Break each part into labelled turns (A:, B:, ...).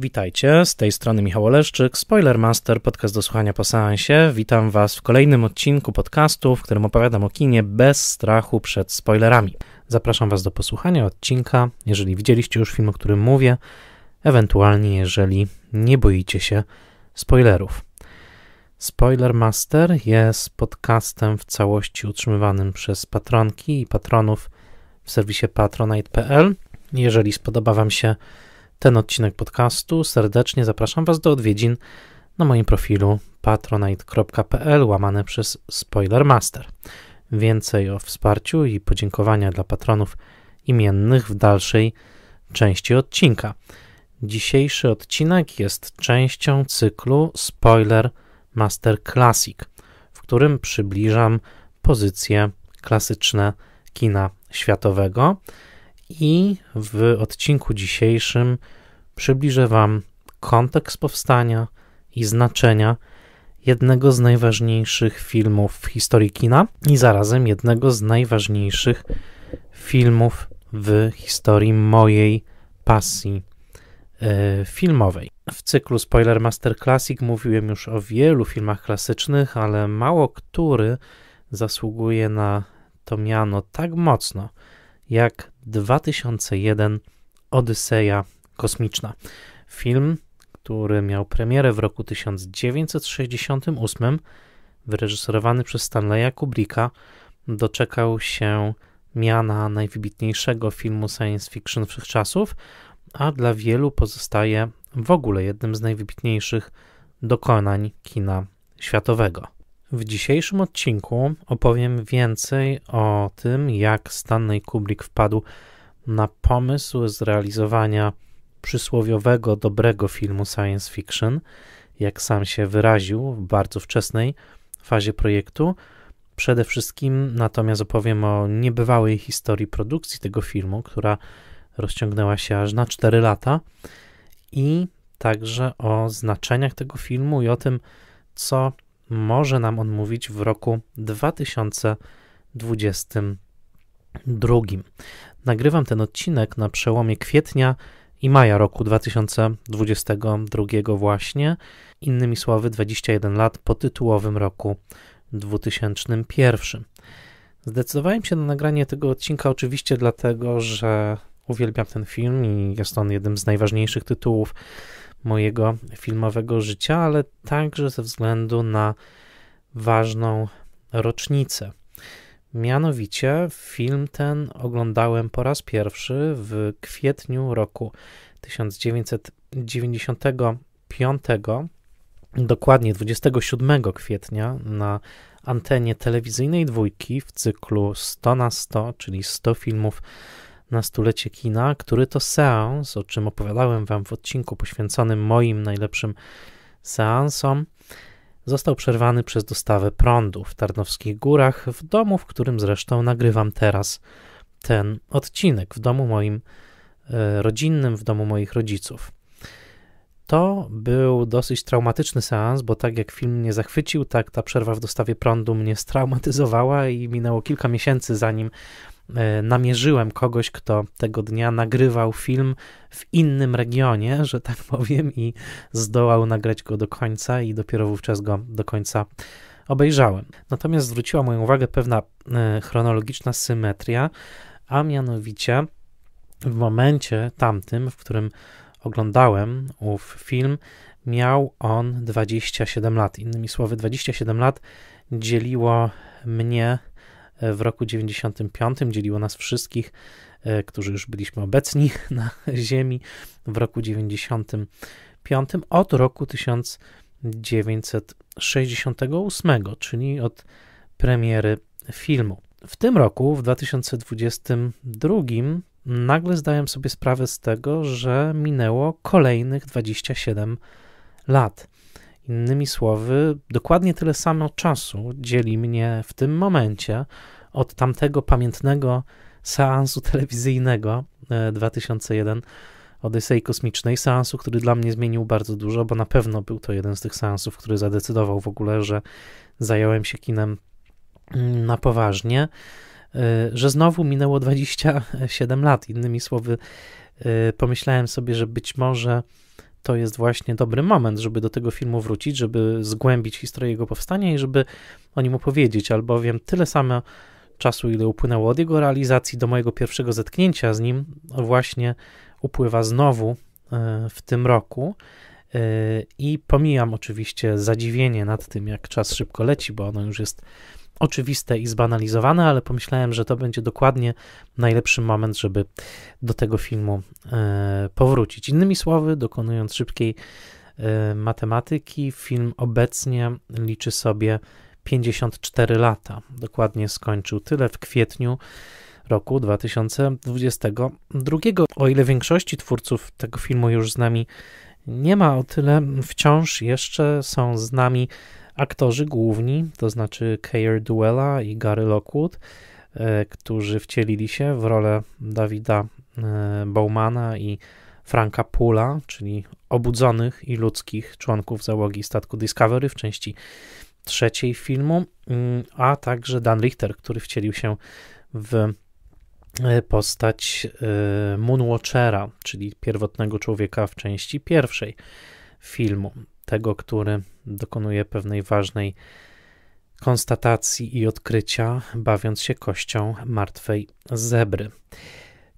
A: Witajcie, z tej strony Michał Oleszczyk, Spoilermaster, podcast do słuchania po seansie. Witam Was w kolejnym odcinku podcastu, w którym opowiadam o kinie bez strachu przed spoilerami. Zapraszam Was do posłuchania odcinka, jeżeli widzieliście już film, o którym mówię, ewentualnie jeżeli nie boicie się spoilerów. Spoilermaster jest podcastem w całości utrzymywanym przez patronki i patronów w serwisie patronite.pl. Jeżeli spodoba Wam się ten odcinek podcastu, serdecznie zapraszam Was do odwiedzin na moim profilu patronite.pl łamane przez Spoilermaster. Więcej o wsparciu i podziękowania dla patronów imiennych w dalszej części odcinka. Dzisiejszy odcinek jest częścią cyklu Spoiler Master Classic, w którym przybliżam pozycje klasyczne kina światowego. I w odcinku dzisiejszym przybliżę Wam kontekst powstania i znaczenia jednego z najważniejszych filmów w historii kina i zarazem jednego z najważniejszych filmów w historii mojej pasji e, filmowej. W cyklu Spoiler Master Classic mówiłem już o wielu filmach klasycznych, ale mało który zasługuje na to miano tak mocno jak 2001 Odyseja kosmiczna. Film, który miał premierę w roku 1968, wyreżyserowany przez Stanleya Kubricka, doczekał się miana najwybitniejszego filmu science fiction wszechczasów, a dla wielu pozostaje w ogóle jednym z najwybitniejszych dokonań kina światowego. W dzisiejszym odcinku opowiem więcej o tym, jak Stanley Kubrick wpadł na pomysł zrealizowania przysłowiowego dobrego filmu science fiction, jak sam się wyraził w bardzo wczesnej fazie projektu. Przede wszystkim natomiast opowiem o niebywałej historii produkcji tego filmu, która rozciągnęła się aż na 4 lata i także o znaczeniach tego filmu i o tym, co może nam on mówić w roku 2022. Nagrywam ten odcinek na przełomie kwietnia i maja roku 2022 właśnie, innymi słowy 21 lat po tytułowym roku 2001. Zdecydowałem się na nagranie tego odcinka oczywiście dlatego, że uwielbiam ten film i jest on jednym z najważniejszych tytułów mojego filmowego życia, ale także ze względu na ważną rocznicę. Mianowicie film ten oglądałem po raz pierwszy w kwietniu roku 1995, dokładnie 27 kwietnia na antenie telewizyjnej dwójki w cyklu 100 na 100, czyli 100 filmów na stulecie kina, który to seans, o czym opowiadałem Wam w odcinku poświęconym moim najlepszym seansom, został przerwany przez dostawę prądu w Tarnowskich Górach, w domu, w którym zresztą nagrywam teraz ten odcinek, w domu moim e, rodzinnym, w domu moich rodziców. To był dosyć traumatyczny seans, bo tak jak film mnie zachwycił, tak ta przerwa w dostawie prądu mnie straumatyzowała i minęło kilka miesięcy, zanim E, namierzyłem kogoś, kto tego dnia nagrywał film w innym regionie, że tak powiem, i zdołał nagrać go do końca, i dopiero wówczas go do końca obejrzałem. Natomiast zwróciła moją uwagę pewna e, chronologiczna symetria, a mianowicie w momencie tamtym, w którym oglądałem ów film, miał on 27 lat. Innymi słowy, 27 lat dzieliło mnie w roku 95 dzieliło nas wszystkich, e, którzy już byliśmy obecni na Ziemi w roku 95 od roku 1968, czyli od premiery filmu. W tym roku, w 2022, nagle zdaję sobie sprawę z tego, że minęło kolejnych 27 lat. Innymi słowy, dokładnie tyle samo czasu dzieli mnie w tym momencie od tamtego pamiętnego seansu telewizyjnego 2001 e, Odysei Kosmicznej, seansu, który dla mnie zmienił bardzo dużo, bo na pewno był to jeden z tych seansów, który zadecydował w ogóle, że zająłem się kinem mm, na poważnie, e, że znowu minęło 27 lat. Innymi słowy, e, pomyślałem sobie, że być może to jest właśnie dobry moment, żeby do tego filmu wrócić, żeby zgłębić historię jego powstania i żeby o nim opowiedzieć, albowiem tyle samo czasu, ile upłynęło od jego realizacji do mojego pierwszego zetknięcia z nim, właśnie upływa znowu e, w tym roku. E, I pomijam oczywiście zadziwienie nad tym, jak czas szybko leci, bo ono już jest oczywiste i zbanalizowane, ale pomyślałem, że to będzie dokładnie najlepszy moment, żeby do tego filmu e, powrócić. Innymi słowy, dokonując szybkiej e, matematyki, film obecnie liczy sobie 54 lata. Dokładnie skończył tyle w kwietniu roku 2022. O ile większości twórców tego filmu już z nami nie ma, o tyle wciąż jeszcze są z nami aktorzy główni, to znaczy Keir Duella i Gary Lockwood, e, którzy wcielili się w rolę Dawida e, Bowmana i Franka Pula, czyli obudzonych i ludzkich członków załogi statku Discovery w części trzeciej filmu, mm, a także Dan Richter, który wcielił się w e, postać Moonwatchera, czyli pierwotnego człowieka w części pierwszej filmu tego, który dokonuje pewnej ważnej konstatacji i odkrycia, bawiąc się kością martwej zebry.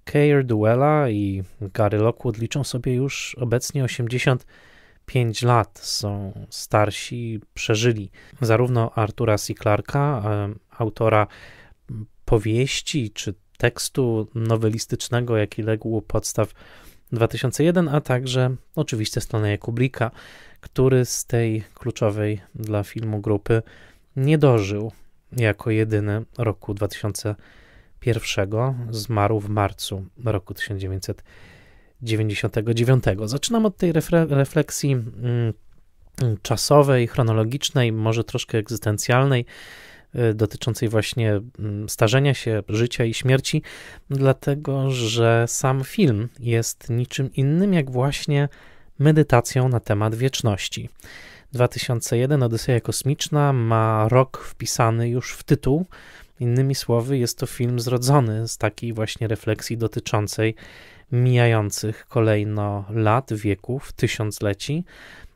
A: Keir Duella i Gary Lockwood liczą sobie już obecnie 85 lat. Są starsi, przeżyli zarówno Artura C. Clarka, e, autora powieści czy tekstu nowelistycznego, jaki legł u podstaw 2001, a także oczywiście Stanleya Kubricka, który z tej kluczowej dla filmu grupy nie dożył jako jedyny roku 2001. Zmarł w marcu roku 1999. Zaczynam od tej refleksji mm, czasowej, chronologicznej, może troszkę egzystencjalnej Y, dotyczącej właśnie mm, starzenia się, życia i śmierci, dlatego że sam film jest niczym innym jak właśnie medytacją na temat wieczności. 2001 Odyseja Kosmiczna ma rok wpisany już w tytuł. Innymi słowy, jest to film zrodzony z takiej właśnie refleksji dotyczącej mijających kolejno lat, wieków, tysiącleci,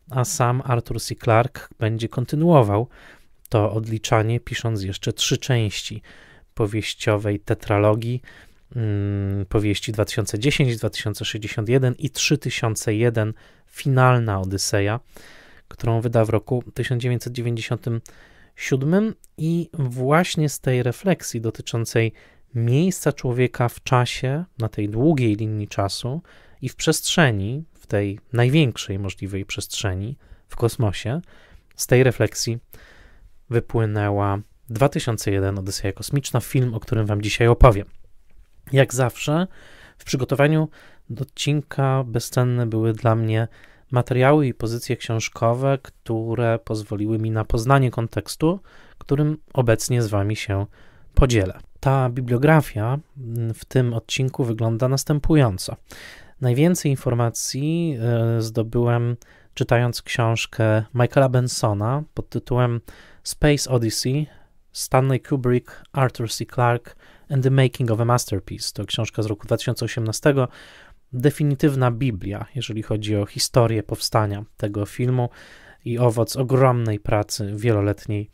A: a sam Arthur C. Clarke będzie kontynuował to odliczanie, pisząc jeszcze trzy części powieściowej tetralogii, mm, powieści 2010, 2061 i 3001 Finalna Odyseja, którą wyda w roku 1997 i właśnie z tej refleksji dotyczącej miejsca człowieka w czasie, na tej długiej linii czasu i w przestrzeni, w tej największej możliwej przestrzeni, w kosmosie, z tej refleksji wypłynęła 2001 Odyseja Kosmiczna, film, o którym Wam dzisiaj opowiem. Jak zawsze, w przygotowaniu do odcinka bezcenne były dla mnie materiały i pozycje książkowe, które pozwoliły mi na poznanie kontekstu, którym obecnie z Wami się podzielę. Ta bibliografia w tym odcinku wygląda następująco. Najwięcej informacji e, zdobyłem czytając książkę Michaela Bensona pod tytułem Space Odyssey, Stanley Kubrick, Arthur C. Clarke and the Making of a Masterpiece. To książka z roku 2018, definitywna Biblia, jeżeli chodzi o historię powstania tego filmu i owoc ogromnej pracy wieloletniej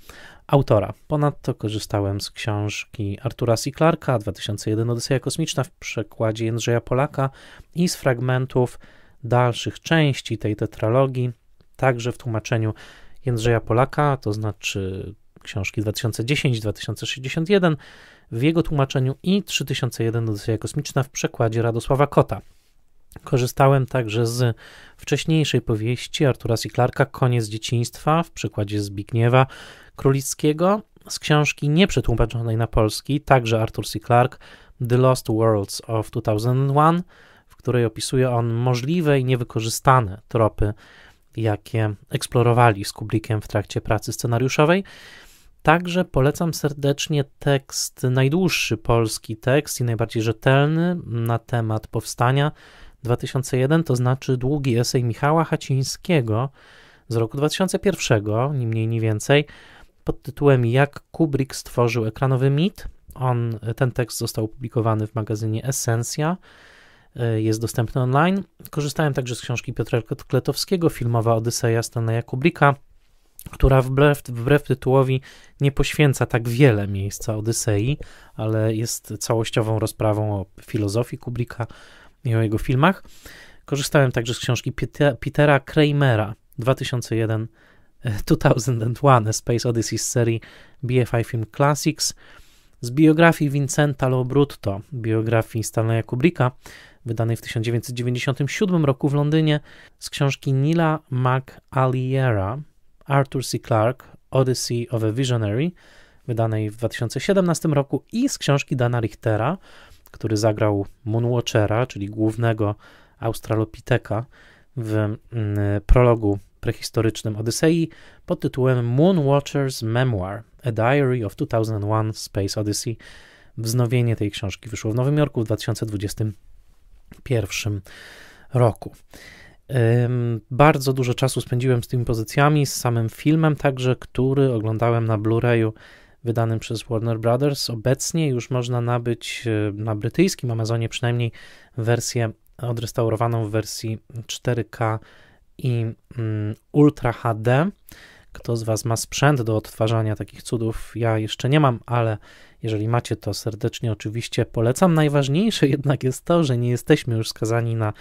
A: autora. Ponadto korzystałem z książki Artura C. Clarka 2001 Odyseja Kosmiczna w przekładzie Jędrzeja Polaka i z fragmentów dalszych części tej tetralogii, także w tłumaczeniu Jędrzeja Polaka, to znaczy książki 2010-2061 w jego tłumaczeniu i 3001 Odyseja Kosmiczna w przekładzie Radosława Kota. Korzystałem także z wcześniejszej powieści Artura C. Clarka Koniec dzieciństwa w przekładzie Zbigniewa Królickiego z książki nieprzetłumaczonej na polski, także Arthur C. Clarke The Lost Worlds of 2001, w której opisuje on możliwe i niewykorzystane tropy jakie eksplorowali z Kubrickiem w trakcie pracy scenariuszowej. Także polecam serdecznie tekst, najdłuższy polski tekst i najbardziej rzetelny na temat powstania 2001, to znaczy długi esej Michała Hacińskiego z roku 2001, ni mniej, ni więcej, pod tytułem Jak Kubrick stworzył ekranowy mit. On, ten tekst został opublikowany w magazynie Essencia. E, jest dostępny online. Korzystałem także z książki Piotra Kletowskiego, filmowa Odyseja Stanleya Kublika, która wbrew, wbrew tytułowi nie poświęca tak wiele miejsca Odysei, ale jest całościową rozprawą o filozofii Kublika i o jego filmach. Korzystałem także z książki Pite Petera Kramera 2001 2001 Space Odyssey z serii BFI Film Classics z biografii Vincenta Lobrutto, biografii Stanleya Kubricka, wydanej w 1997 roku w Londynie z książki Nila McAliera Arthur C. Clarke Odyssey of a Visionary wydanej w 2017 roku i z książki Dana Richtera, który zagrał Moonwatchera, czyli głównego australopiteka w mm, prologu prehistorycznym Odysei pod tytułem Moonwatcher's Memoir – A Diary of 2001 Space Odyssey. Wznowienie tej książki wyszło w Nowym Jorku w 2020 pierwszym roku. Bardzo dużo czasu spędziłem z tymi pozycjami, z samym filmem także, który oglądałem na Blu-rayu wydanym przez Warner Brothers. Obecnie już można nabyć y, na brytyjskim Amazonie przynajmniej wersję odrestaurowaną w wersji 4K i mm, Ultra HD. Kto z Was ma sprzęt do odtwarzania takich cudów? Ja jeszcze nie mam, ale jeżeli macie, to serdecznie oczywiście polecam. Najważniejsze jednak jest to, że nie jesteśmy już skazani na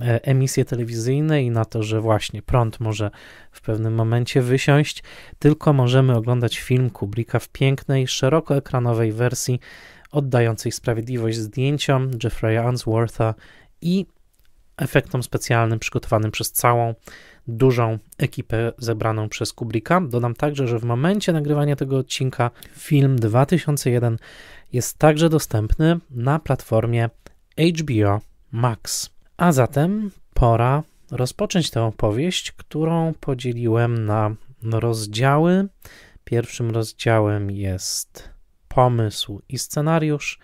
A: e, emisje telewizyjne i na to, że właśnie prąd może w pewnym momencie wysiąść, tylko możemy oglądać film Kublika w pięknej, szerokoekranowej wersji oddającej sprawiedliwość zdjęciom Jeffrey'a Answortha i efektom specjalnym przygotowanym przez całą dużą ekipę zebraną przez Kubricka. Dodam także, że w momencie nagrywania tego odcinka film 2001 jest także dostępny na platformie HBO Max. A zatem pora rozpocząć tę opowieść, którą podzieliłem na rozdziały. Pierwszym rozdziałem jest pomysł i scenariusz,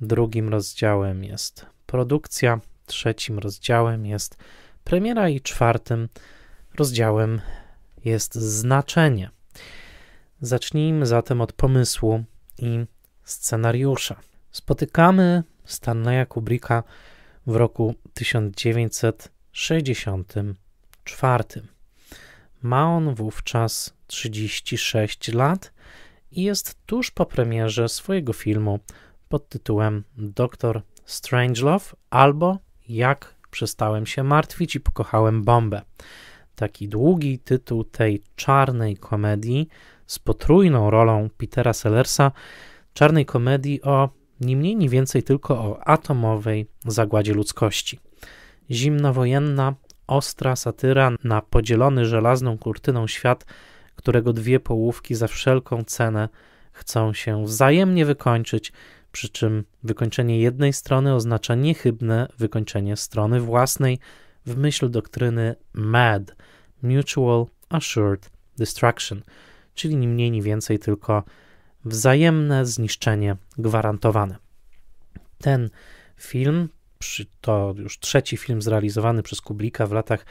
A: drugim rozdziałem jest produkcja, trzecim rozdziałem jest premiera i czwartym rozdziałem jest znaczenie. Zacznijmy zatem od pomysłu i scenariusza. Spotykamy Stanleya Kubricka w roku 1964. Ma on wówczas 36 lat i jest tuż po premierze swojego filmu pod tytułem Doktor Strangelove albo Jak przestałem się martwić i pokochałem bombę taki długi tytuł tej czarnej komedii z potrójną rolą Petera Sellersa, czarnej komedii o nie mniej, nie więcej tylko o atomowej zagładzie ludzkości. Zimnowojenna, ostra satyra na podzielony żelazną kurtyną świat, którego dwie połówki za wszelką cenę chcą się wzajemnie wykończyć, przy czym wykończenie jednej strony oznacza niechybne wykończenie strony własnej, w myśl doktryny MAD Mutual Assured Destruction, czyli ni mniej, ni więcej, tylko wzajemne zniszczenie gwarantowane. Ten film, to już trzeci film zrealizowany przez Kublika w latach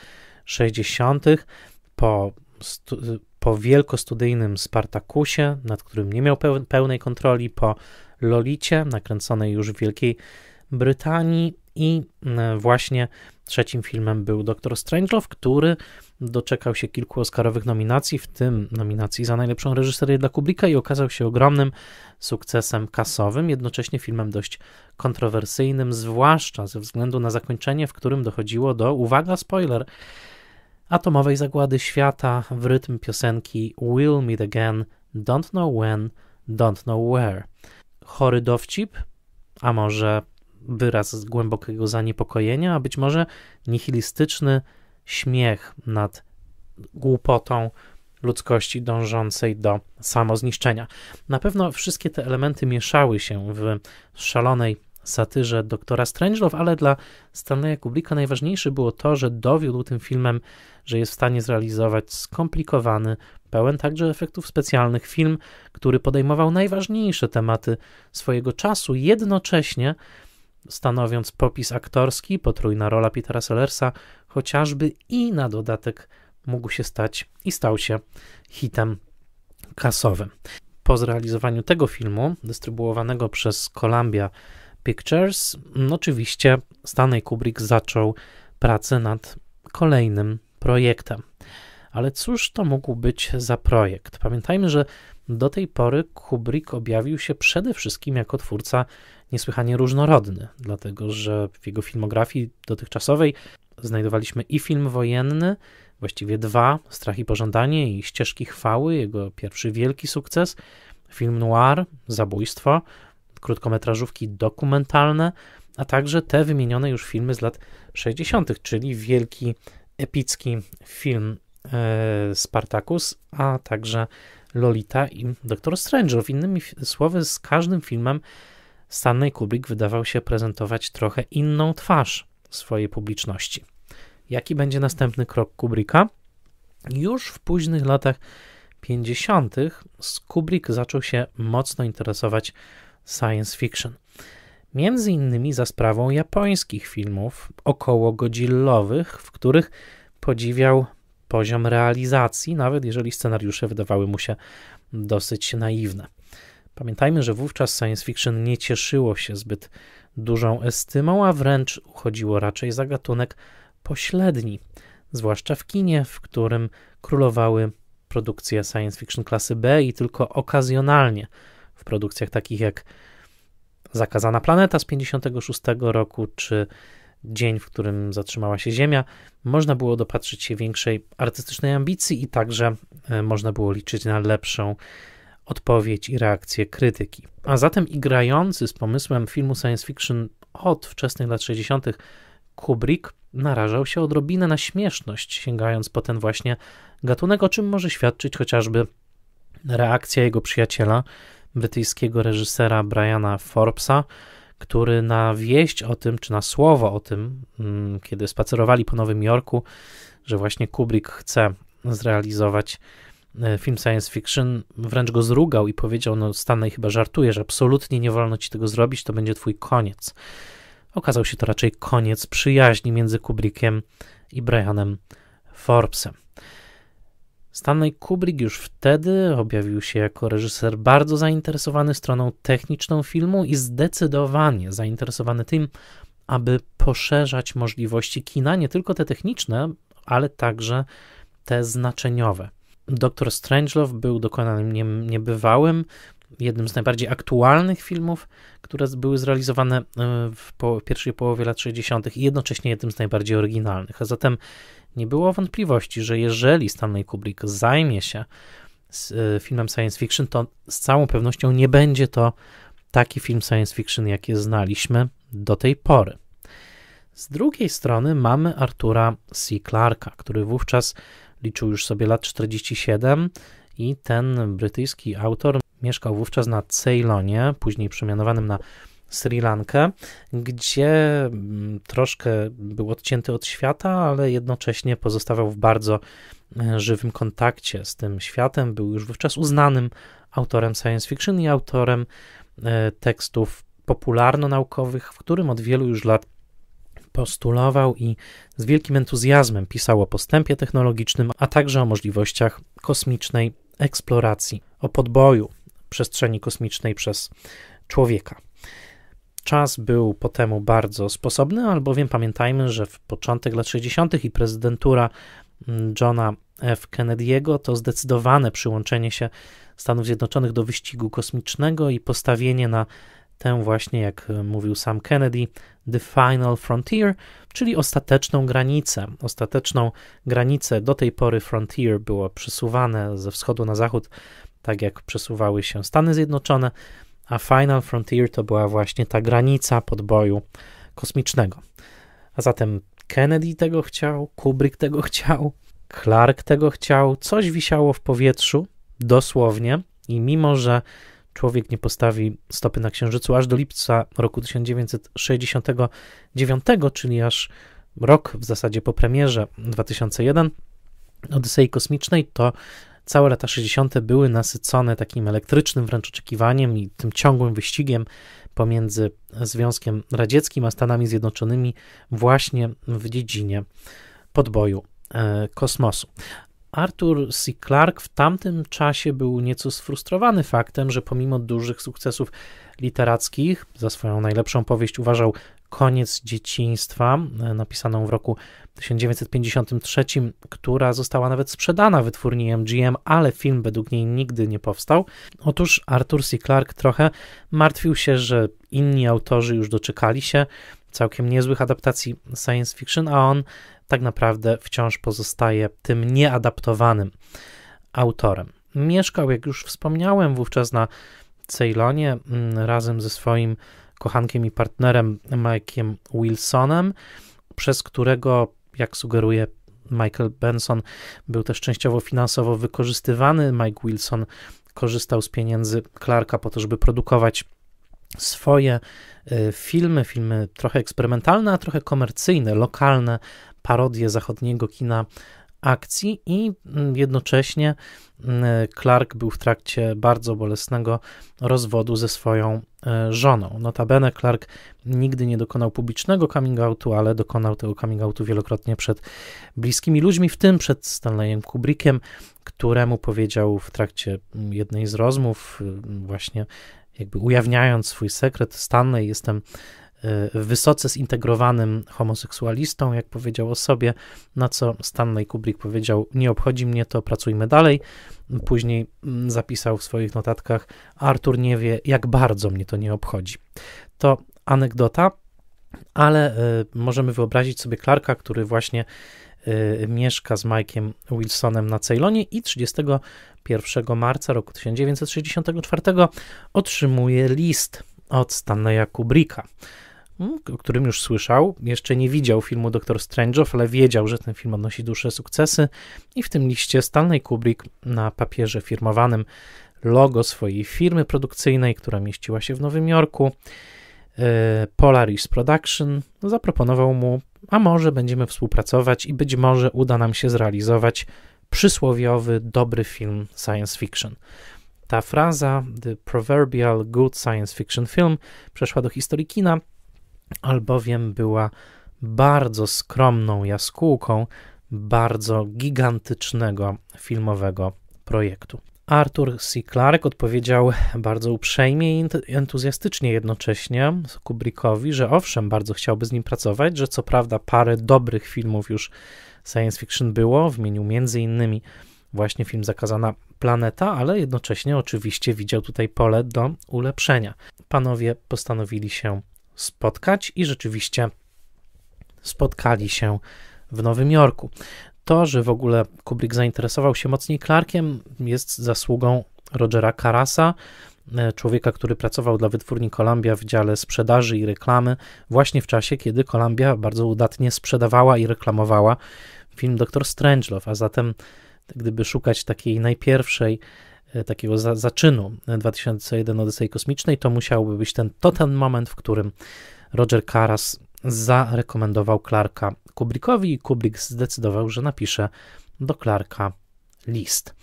A: 60., po, po wielkostudyjnym Spartakusie, nad którym nie miał pełnej kontroli, po Lolicie, nakręconej już w Wielkiej Brytanii, i e, właśnie trzecim filmem był Doktor Strangelove, który doczekał się kilku Oscarowych nominacji, w tym nominacji za najlepszą reżyserię dla Kublika i okazał się ogromnym sukcesem kasowym, jednocześnie filmem dość kontrowersyjnym, zwłaszcza ze względu na zakończenie, w którym dochodziło do, uwaga, spoiler, atomowej zagłady świata w rytm piosenki We'll Meet Again, Don't Know When, Don't Know Where. Chory dowcip, a może wyraz głębokiego zaniepokojenia, a być może nihilistyczny śmiech nad głupotą ludzkości dążącej do samozniszczenia. Na pewno wszystkie te elementy mieszały się w szalonej satyrze doktora Strangelove, ale dla Stanleya Kublika najważniejsze było to, że dowiódł tym filmem, że jest w stanie zrealizować skomplikowany, pełen także efektów specjalnych film, który podejmował najważniejsze tematy swojego czasu, jednocześnie stanowiąc popis aktorski, potrójna rola Petera Sellersa, chociażby i na dodatek mógł się stać i stał się hitem kasowym. Po zrealizowaniu tego filmu, dystrybuowanego przez Columbia Pictures, oczywiście Stanley Kubrick zaczął pracę nad kolejnym projektem. Ale cóż to mógł być za projekt? Pamiętajmy, że do tej pory Kubrick objawił się przede wszystkim jako twórca niesłychanie różnorodny, dlatego że w jego filmografii dotychczasowej znajdowaliśmy i film wojenny, właściwie dwa, Strach i Pożądanie i Ścieżki Chwały, jego pierwszy wielki sukces, film noir, Zabójstwo, krótkometrażówki dokumentalne, a także te wymienione już filmy z lat 60., czyli wielki, epicki film e, Spartacus, a także Lolita i Doktor w Innymi słowy, z każdym filmem Stanley Kubrick wydawał się prezentować trochę inną twarz swojej publiczności. Jaki będzie następny krok Kubricka? Już w późnych latach 50. Kubrick zaczął się mocno interesować science fiction. Między innymi za sprawą japońskich filmów około godzillowych, w których podziwiał poziom realizacji, nawet jeżeli scenariusze wydawały mu się dosyć naiwne. Pamiętajmy, że wówczas science fiction nie cieszyło się zbyt dużą estymą, a wręcz uchodziło raczej za gatunek pośredni, zwłaszcza w kinie, w którym królowały produkcje science fiction klasy B i tylko okazjonalnie w produkcjach takich jak Zakazana Planeta z 1956 roku czy Dzień, w którym zatrzymała się Ziemia, można było dopatrzyć się większej artystycznej ambicji i także e, można było liczyć na lepszą odpowiedź i reakcję krytyki. A zatem i grający z pomysłem filmu science fiction od wczesnych lat 60. Kubrick narażał się odrobinę na śmieszność, sięgając po ten właśnie gatunek, o czym może świadczyć chociażby reakcja jego przyjaciela, brytyjskiego reżysera Briana Forbesa, który na wieść o tym, czy na słowo o tym, mm, kiedy spacerowali po Nowym Jorku, że właśnie Kubrick chce zrealizować E, film science fiction, wręcz go zrugał i powiedział, no Stanley chyba żartujesz, absolutnie nie wolno ci tego zrobić, to będzie twój koniec. Okazał się to raczej koniec przyjaźni między Kubrickiem i Brianem Forbesem. Stanley Kubrick już wtedy objawił się jako reżyser bardzo zainteresowany stroną techniczną filmu i zdecydowanie zainteresowany tym, aby poszerzać możliwości kina, nie tylko te techniczne, ale także te znaczeniowe. Doktor Strangelove był dokonaniem niebywałym, jednym z najbardziej aktualnych filmów, które były zrealizowane e, w po pierwszej połowie lat 60. i jednocześnie jednym z najbardziej oryginalnych. A zatem nie było wątpliwości, że jeżeli Stanley Kubrick zajmie się e, filmem science fiction, to z całą pewnością nie będzie to taki film science fiction, jaki znaliśmy do tej pory. Z drugiej strony mamy Artura C. Clarka, który wówczas liczył już sobie lat 47 i ten brytyjski autor mieszkał wówczas na Ceylonie, później przemianowanym na Sri Lankę, gdzie mm, troszkę był odcięty od świata, ale jednocześnie pozostawał w bardzo e, żywym kontakcie z tym światem. Był już wówczas uznanym autorem science fiction i autorem e, tekstów popularno-naukowych, w którym od wielu już lat postulował i z wielkim entuzjazmem pisał o postępie technologicznym, a także o możliwościach kosmicznej eksploracji, o podboju przestrzeni kosmicznej przez człowieka. Czas był po temu bardzo sposobny, albowiem pamiętajmy, że w początek lat 60. i prezydentura mm, Johna F. Kennedy'ego to zdecydowane przyłączenie się Stanów Zjednoczonych do wyścigu kosmicznego i postawienie na tę właśnie, jak mówił sam Kennedy, The Final Frontier, czyli ostateczną granicę. Ostateczną granicę do tej pory Frontier było przesuwane ze wschodu na zachód, tak jak przesuwały się Stany Zjednoczone, a Final Frontier to była właśnie ta granica podboju kosmicznego. A zatem Kennedy tego chciał, Kubrick tego chciał, Clark tego chciał, coś wisiało w powietrzu, dosłownie, i mimo że człowiek nie postawi stopy na Księżycu aż do lipca roku 1969, czyli aż rok w zasadzie po premierze 2001 Odysei Kosmicznej, to całe lata 60. były nasycone takim elektrycznym wręcz oczekiwaniem i tym ciągłym wyścigiem pomiędzy Związkiem Radzieckim a Stanami Zjednoczonymi właśnie w dziedzinie podboju e, kosmosu. Arthur C. Clarke w tamtym czasie był nieco sfrustrowany faktem, że pomimo dużych sukcesów literackich, za swoją najlepszą powieść uważał Koniec dzieciństwa, e, napisaną w roku 1953, która została nawet sprzedana wytwórni MGM, ale film według niej nigdy nie powstał. Otóż Arthur C. Clarke trochę martwił się, że inni autorzy już doczekali się całkiem niezłych adaptacji science fiction, a on tak naprawdę wciąż pozostaje tym nieadaptowanym autorem. Mieszkał, jak już wspomniałem, wówczas na Ceylonie mm, razem ze swoim kochankiem i partnerem Mike'iem Wilsonem, przez którego, jak sugeruje Michael Benson, był też częściowo finansowo wykorzystywany. Mike Wilson korzystał z pieniędzy Clarka po to, żeby produkować swoje y, filmy, filmy trochę eksperymentalne, a trochę komercyjne, lokalne parodię zachodniego kina akcji i mm, jednocześnie mm, Clark był w trakcie bardzo bolesnego rozwodu ze swoją e, żoną. Notabene Clark nigdy nie dokonał publicznego coming outu, ale dokonał tego coming outu wielokrotnie przed bliskimi ludźmi, w tym przed Stanleyem Kubrickiem, któremu powiedział w trakcie mm, jednej z rozmów y, właśnie jakby ujawniając swój sekret, Stanley, jestem Y, wysoce zintegrowanym homoseksualistą, jak powiedział o sobie, na co Stanley Kubrick powiedział: Nie obchodzi mnie to, pracujmy dalej. Później mm, zapisał w swoich notatkach: Artur nie wie, jak bardzo mnie to nie obchodzi. To anegdota, ale y, możemy wyobrazić sobie Clarka, który właśnie y, mieszka z Mike'iem Wilsonem na Ceylonie i 31 marca roku 1964 otrzymuje list od Stanleya Kubricka. Hmm, o którym już słyszał. Jeszcze nie widział filmu Doktor Strange'ów, ale wiedział, że ten film odnosi duże sukcesy i w tym liście Stanley Kubrick na papierze firmowanym logo swojej firmy produkcyjnej, która mieściła się w Nowym Jorku, e, Polaris Production, zaproponował mu, a może będziemy współpracować i być może uda nam się zrealizować przysłowiowy, dobry film science fiction. Ta fraza, The Proverbial Good Science Fiction Film, przeszła do historii kina albowiem była bardzo skromną jaskółką bardzo gigantycznego filmowego projektu. Arthur C. Clarke odpowiedział bardzo uprzejmie i entuzjastycznie jednocześnie Kubrickowi, że owszem, bardzo chciałby z nim pracować, że co prawda parę dobrych filmów już science fiction było, wymienił między innymi właśnie film Zakazana Planeta, ale jednocześnie oczywiście widział tutaj pole do ulepszenia. Panowie postanowili się spotkać i rzeczywiście spotkali się w Nowym Jorku. To, że w ogóle Kubrick zainteresował się mocniej Clarkiem, jest zasługą Rogera Carasa, e, człowieka, który pracował dla wytwórni Columbia w dziale sprzedaży i reklamy, właśnie w czasie, kiedy Columbia bardzo udatnie sprzedawała i reklamowała film Dr. Strangelove, a zatem gdyby szukać takiej najpierwszej E, takiego za, zaczynu 2001 Odysei Kosmicznej, to musiałby być ten, to ten moment, w którym Roger Karas zarekomendował Clarka Kubrickowi i Kubrick zdecydował, że napisze do Clarka list.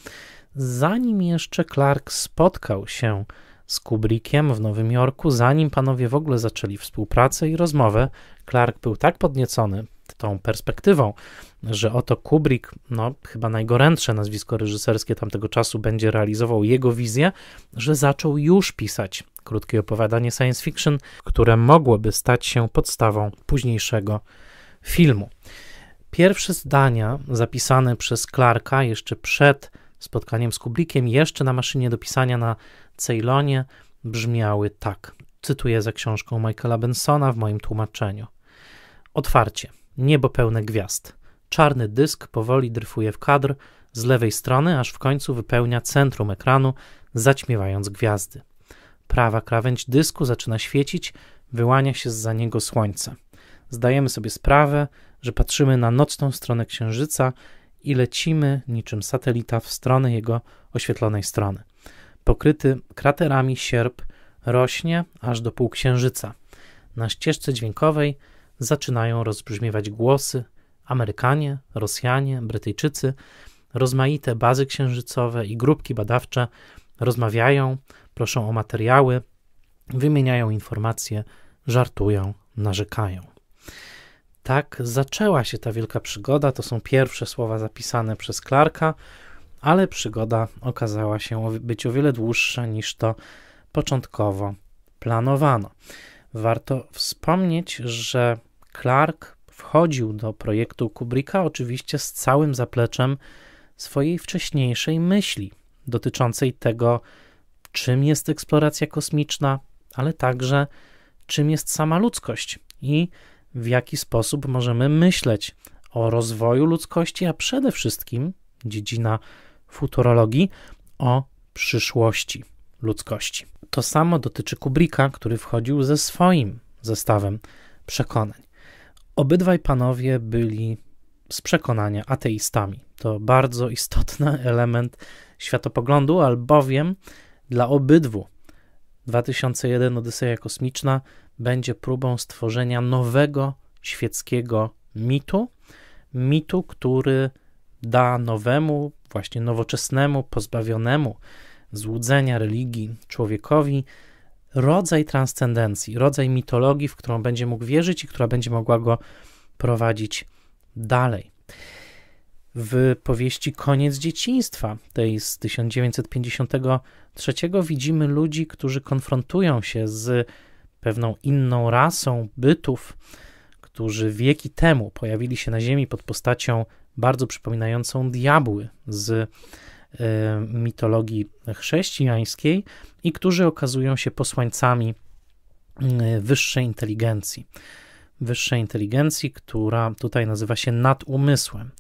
A: Zanim jeszcze Clark spotkał się z Kubrickiem w Nowym Jorku, zanim panowie w ogóle zaczęli współpracę i rozmowę, Clark był tak podniecony tą perspektywą że oto Kubrick, no chyba najgorętsze nazwisko reżyserskie tamtego czasu, będzie realizował jego wizję, że zaczął już pisać krótkie opowiadanie science fiction, które mogłoby stać się podstawą późniejszego filmu. Pierwsze zdania zapisane przez Clarka jeszcze przed spotkaniem z Kubrickiem, jeszcze na maszynie do pisania na Ceylonie, brzmiały tak. Cytuję za książką Michaela Bensona w moim tłumaczeniu. Otwarcie. Niebo pełne gwiazd. Czarny dysk powoli dryfuje w kadr z lewej strony, aż w końcu wypełnia centrum ekranu, zaćmiewając gwiazdy. Prawa krawędź dysku zaczyna świecić, wyłania się z za niego słońce. Zdajemy sobie sprawę, że patrzymy na nocną stronę księżyca i lecimy niczym satelita w stronę jego oświetlonej strony. Pokryty kraterami sierp rośnie aż do półksiężyca. Na ścieżce dźwiękowej zaczynają rozbrzmiewać głosy Amerykanie, Rosjanie, Brytyjczycy, rozmaite bazy księżycowe i grupki badawcze rozmawiają, proszą o materiały, wymieniają informacje, żartują, narzekają. Tak zaczęła się ta wielka przygoda. To są pierwsze słowa zapisane przez Clarka, ale przygoda okazała się być o wiele dłuższa niż to początkowo planowano. Warto wspomnieć, że Clark wchodził do projektu Kubricka oczywiście z całym zapleczem swojej wcześniejszej myśli dotyczącej tego, czym jest eksploracja kosmiczna, ale także czym jest sama ludzkość i w jaki sposób możemy myśleć o rozwoju ludzkości, a przede wszystkim dziedzina futurologii o przyszłości ludzkości. To samo dotyczy Kubricka, który wchodził ze swoim zestawem przekonań. Obydwaj panowie byli z przekonania ateistami. To bardzo istotny element światopoglądu, albowiem dla obydwu 2001 Odyseja Kosmiczna będzie próbą stworzenia nowego świeckiego mitu, mitu, który da nowemu, właśnie nowoczesnemu, pozbawionemu złudzenia religii człowiekowi rodzaj transcendencji, rodzaj mitologii, w którą będzie mógł wierzyć i która będzie mogła go prowadzić dalej. W powieści Koniec dzieciństwa, tej z 1953, widzimy ludzi, którzy konfrontują się z pewną inną rasą bytów, którzy wieki temu pojawili się na Ziemi pod postacią bardzo przypominającą diabły z Y, mitologii chrześcijańskiej i którzy okazują się posłańcami y, wyższej inteligencji. Wyższej inteligencji, która tutaj nazywa się nadumysłem.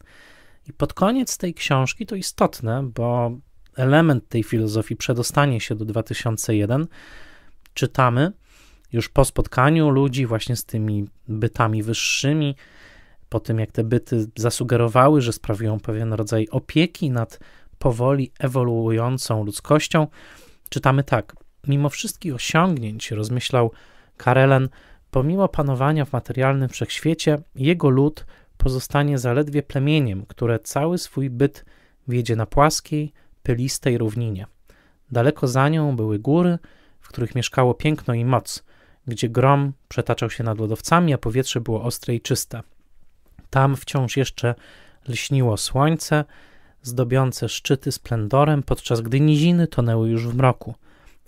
A: I pod koniec tej książki to istotne, bo element tej filozofii przedostanie się do 2001. Czytamy już po spotkaniu ludzi właśnie z tymi bytami wyższymi, po tym jak te byty zasugerowały, że sprawują pewien rodzaj opieki nad powoli ewoluującą ludzkością, czytamy tak. Mimo wszystkich osiągnięć, rozmyślał Karelen, pomimo panowania w materialnym wszechświecie, jego lud pozostanie zaledwie plemieniem, które cały swój byt wiedzie na płaskiej, pylistej równinie. Daleko za nią były góry, w których mieszkało piękno i moc, gdzie grom przetaczał się nad lodowcami, a powietrze było ostre i czyste. Tam wciąż jeszcze lśniło słońce, zdobiące szczyty splendorem, podczas gdy niziny tonęły już w mroku,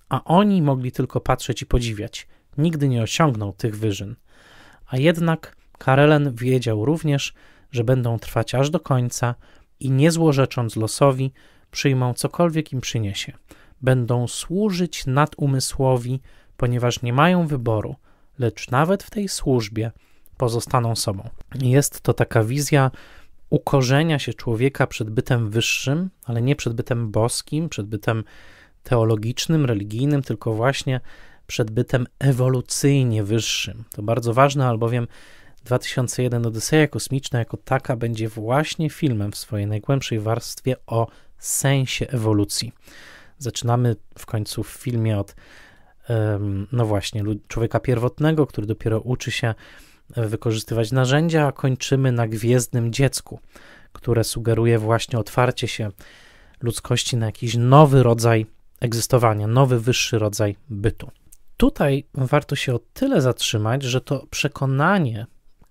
A: a oni mogli tylko patrzeć i podziwiać. Nigdy nie osiągnął tych wyżyn. A jednak Karelen wiedział również, że będą trwać aż do końca i nie złorzecząc losowi, przyjmą cokolwiek im przyniesie. Będą służyć nadumysłowi, ponieważ nie mają wyboru, lecz nawet w tej służbie pozostaną sobą. Jest to taka wizja ukorzenia się człowieka przed bytem wyższym, ale nie przed bytem boskim, przed bytem teologicznym, religijnym, tylko właśnie przed bytem ewolucyjnie wyższym. To bardzo ważne, albowiem 2001 Odyseja Kosmiczna jako taka będzie właśnie filmem w swojej najgłębszej warstwie o sensie ewolucji. Zaczynamy w końcu w filmie od, no właśnie, człowieka pierwotnego, który dopiero uczy się wykorzystywać narzędzia, a kończymy na gwiezdnym dziecku, które sugeruje właśnie otwarcie się ludzkości na jakiś nowy rodzaj egzystowania, nowy, wyższy rodzaj bytu. Tutaj warto się o tyle zatrzymać, że to przekonanie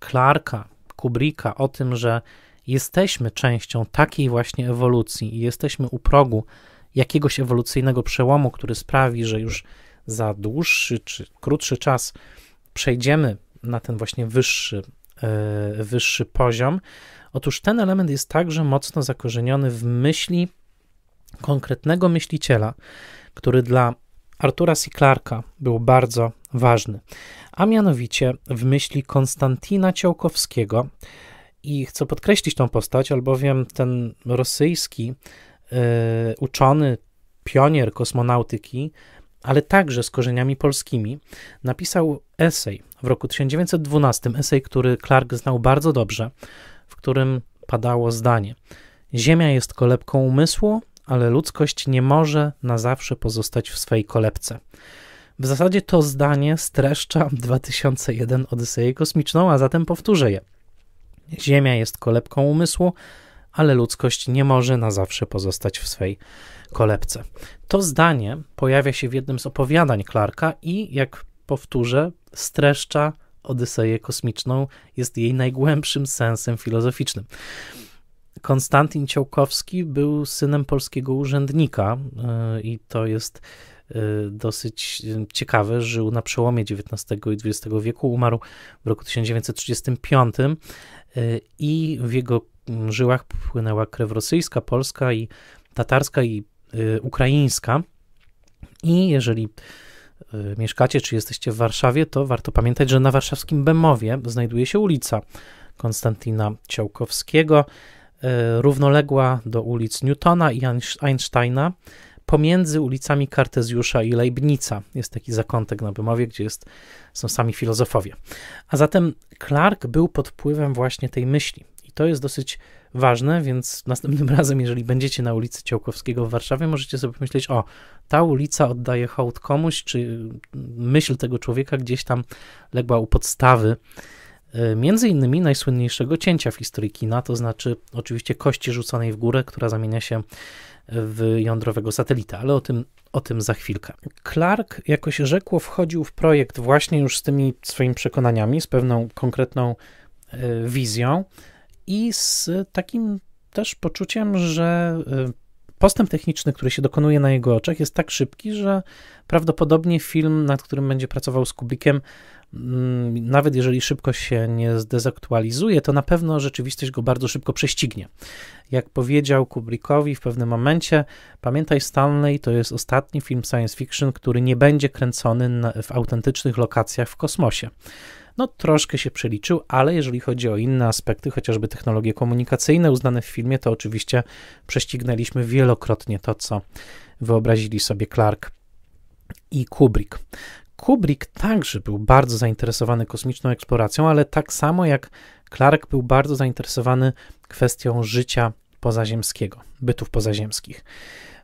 A: Clarka, Kubricka o tym, że jesteśmy częścią takiej właśnie ewolucji i jesteśmy u progu jakiegoś ewolucyjnego przełomu, który sprawi, że już za dłuższy czy krótszy czas przejdziemy na ten właśnie wyższy, e, wyższy poziom. Otóż ten element jest także mocno zakorzeniony w myśli konkretnego myśliciela, który dla Artura C. Clarka był bardzo ważny, a mianowicie w myśli Konstantina Ciołkowskiego. I chcę podkreślić tą postać, albowiem ten rosyjski y, uczony, pionier kosmonautyki, ale także z korzeniami polskimi, napisał esej w roku 1912 esej, który Clark znał bardzo dobrze, w którym padało zdanie: Ziemia jest kolebką umysłu, ale ludzkość nie może na zawsze pozostać w swej kolebce. W zasadzie to zdanie streszcza 2001 Odyseję Kosmiczną, a zatem powtórzę je. Ziemia jest kolebką umysłu, ale ludzkość nie może na zawsze pozostać w swej kolebce. To zdanie pojawia się w jednym z opowiadań Clarka i, jak powtórzę, streszcza Odyseję kosmiczną, jest jej najgłębszym sensem filozoficznym. Konstantin Ciołkowski był synem polskiego urzędnika e, i to jest e, dosyć e, ciekawe. Żył na przełomie XIX i XX wieku, umarł w roku 1935 i w jego żyłach płynęła krew rosyjska, polska i tatarska i ukraińska. I jeżeli Y, mieszkacie, czy jesteście w Warszawie, to warto pamiętać, że na warszawskim Bemowie znajduje się ulica Konstantina Ciałkowskiego, y, równoległa do ulic Newtona i Einsteina. Pomiędzy ulicami Kartezjusza i Leibnica jest taki zakątek na Bemowie, gdzie jest, są sami filozofowie. A zatem Clark był pod wpływem właśnie tej myśli to jest dosyć ważne, więc następnym razem, jeżeli będziecie na ulicy Ciałkowskiego w Warszawie, możecie sobie pomyśleć, o, ta ulica oddaje hołd komuś, czy mm, myśl tego człowieka gdzieś tam legła u podstawy e, między innymi najsłynniejszego cięcia w historii kina, to znaczy oczywiście kości rzuconej w górę, która zamienia się w jądrowego satelita, ale o tym, o tym za chwilkę. Clark jakoś rzekło wchodził w projekt właśnie już z tymi swoimi przekonaniami, z pewną konkretną e, wizją, i z takim też poczuciem, że y, postęp techniczny, który się dokonuje na jego oczach, jest tak szybki, że prawdopodobnie film, nad którym będzie pracował z Kublikiem, mm, nawet jeżeli szybko się nie zdezaktualizuje, to na pewno rzeczywistość go bardzo szybko prześcignie. Jak powiedział Kubrickowi w pewnym momencie, pamiętaj Stanley, to jest ostatni film science fiction, który nie będzie kręcony w autentycznych lokacjach w kosmosie no troszkę się przeliczył, ale jeżeli chodzi o inne aspekty, chociażby technologie komunikacyjne uznane w filmie, to oczywiście prześcignęliśmy wielokrotnie to, co wyobrazili sobie Clark i Kubrick. Kubrick także był bardzo zainteresowany kosmiczną eksploracją, ale tak samo jak Clark był bardzo zainteresowany kwestią życia pozaziemskiego, bytów pozaziemskich.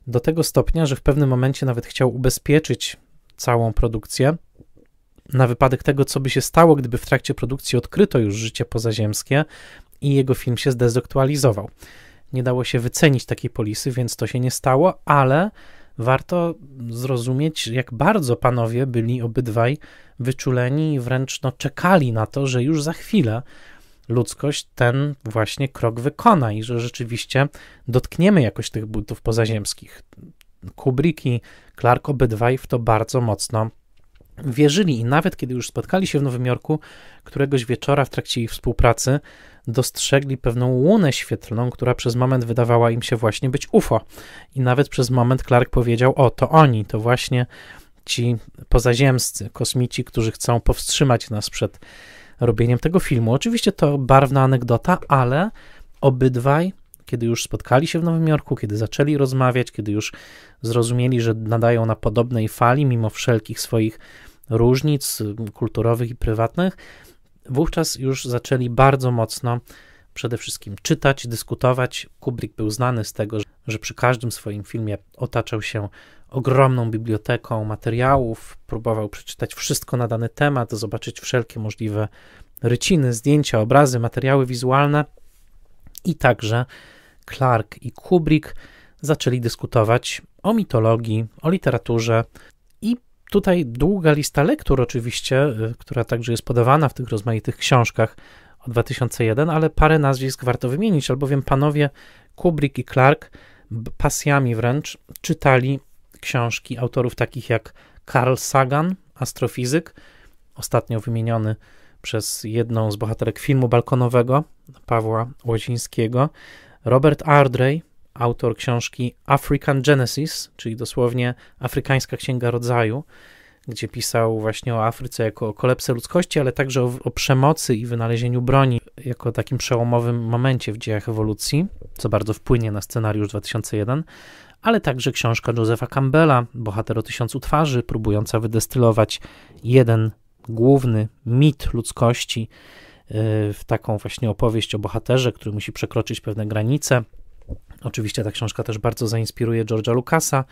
A: Do tego stopnia, że w pewnym momencie nawet chciał ubezpieczyć całą produkcję na wypadek tego, co by się stało, gdyby w trakcie produkcji odkryto już życie pozaziemskie i jego film się zdezaktualizował. Nie dało się wycenić takiej polisy, więc to się nie stało, ale warto zrozumieć, jak bardzo panowie byli obydwaj wyczuleni i wręcz no, czekali na to, że już za chwilę ludzkość ten właśnie krok wykona i że rzeczywiście dotkniemy jakoś tych butów pozaziemskich. Kubricki, Clark obydwaj w to bardzo mocno wierzyli i nawet kiedy już spotkali się w Nowym Jorku, któregoś wieczora w trakcie ich współpracy dostrzegli pewną łunę świetlną, która przez moment wydawała im się właśnie być UFO. I nawet przez moment Clark powiedział: O, to oni, to właśnie ci pozaziemscy, kosmici, którzy chcą powstrzymać nas przed robieniem tego filmu. Oczywiście to barwna anegdota, ale obydwaj kiedy już spotkali się w Nowym Jorku, kiedy zaczęli rozmawiać, kiedy już zrozumieli, że nadają na podobnej fali, mimo wszelkich swoich różnic kulturowych i prywatnych, wówczas już zaczęli bardzo mocno przede wszystkim czytać, dyskutować. Kubrick był znany z tego, że przy każdym swoim filmie otaczał się ogromną biblioteką materiałów, próbował przeczytać wszystko na dany temat, zobaczyć wszelkie możliwe ryciny, zdjęcia, obrazy, materiały wizualne i także Clark i Kubrick zaczęli dyskutować o mitologii, o literaturze, Tutaj długa lista lektur, oczywiście, y, która także jest podawana w tych rozmaitych książkach o 2001, ale parę nazwisk warto wymienić, albowiem panowie Kubrick i Clark pasjami wręcz czytali książki autorów takich jak Carl Sagan, astrofizyk, ostatnio wymieniony przez jedną z bohaterek filmu balkonowego Pawła Łozińskiego, Robert Ardrey, autor książki African Genesis, czyli dosłownie Afrykańska Księga Rodzaju, gdzie pisał właśnie o Afryce jako o kolebce ludzkości, ale także o, o, przemocy i wynalezieniu broni jako takim przełomowym momencie w dziejach ewolucji, co bardzo wpłynie na scenariusz 2001, ale także książka Josepha Campbella, bohater o tysiącu twarzy, próbująca wydestylować jeden główny mit ludzkości y, w taką właśnie opowieść o bohaterze, który musi przekroczyć pewne granice, Oczywiście ta książka też bardzo zainspiruje George'a Lucasa.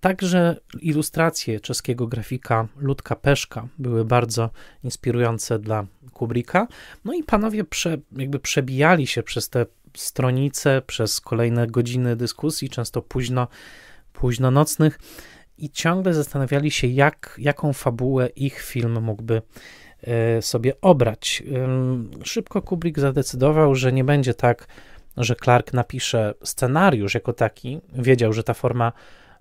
A: Także ilustracje czeskiego grafika Ludka Peszka były bardzo inspirujące dla Kubricka. No i panowie prze, jakby przebijali się przez te stronice, przez kolejne godziny dyskusji, często późno, późno nocnych i ciągle zastanawiali się, jak, jaką fabułę ich film mógłby e, sobie obrać. Szybko Kubrick zadecydował, że nie będzie tak że Clark napisze scenariusz jako taki, wiedział, że ta forma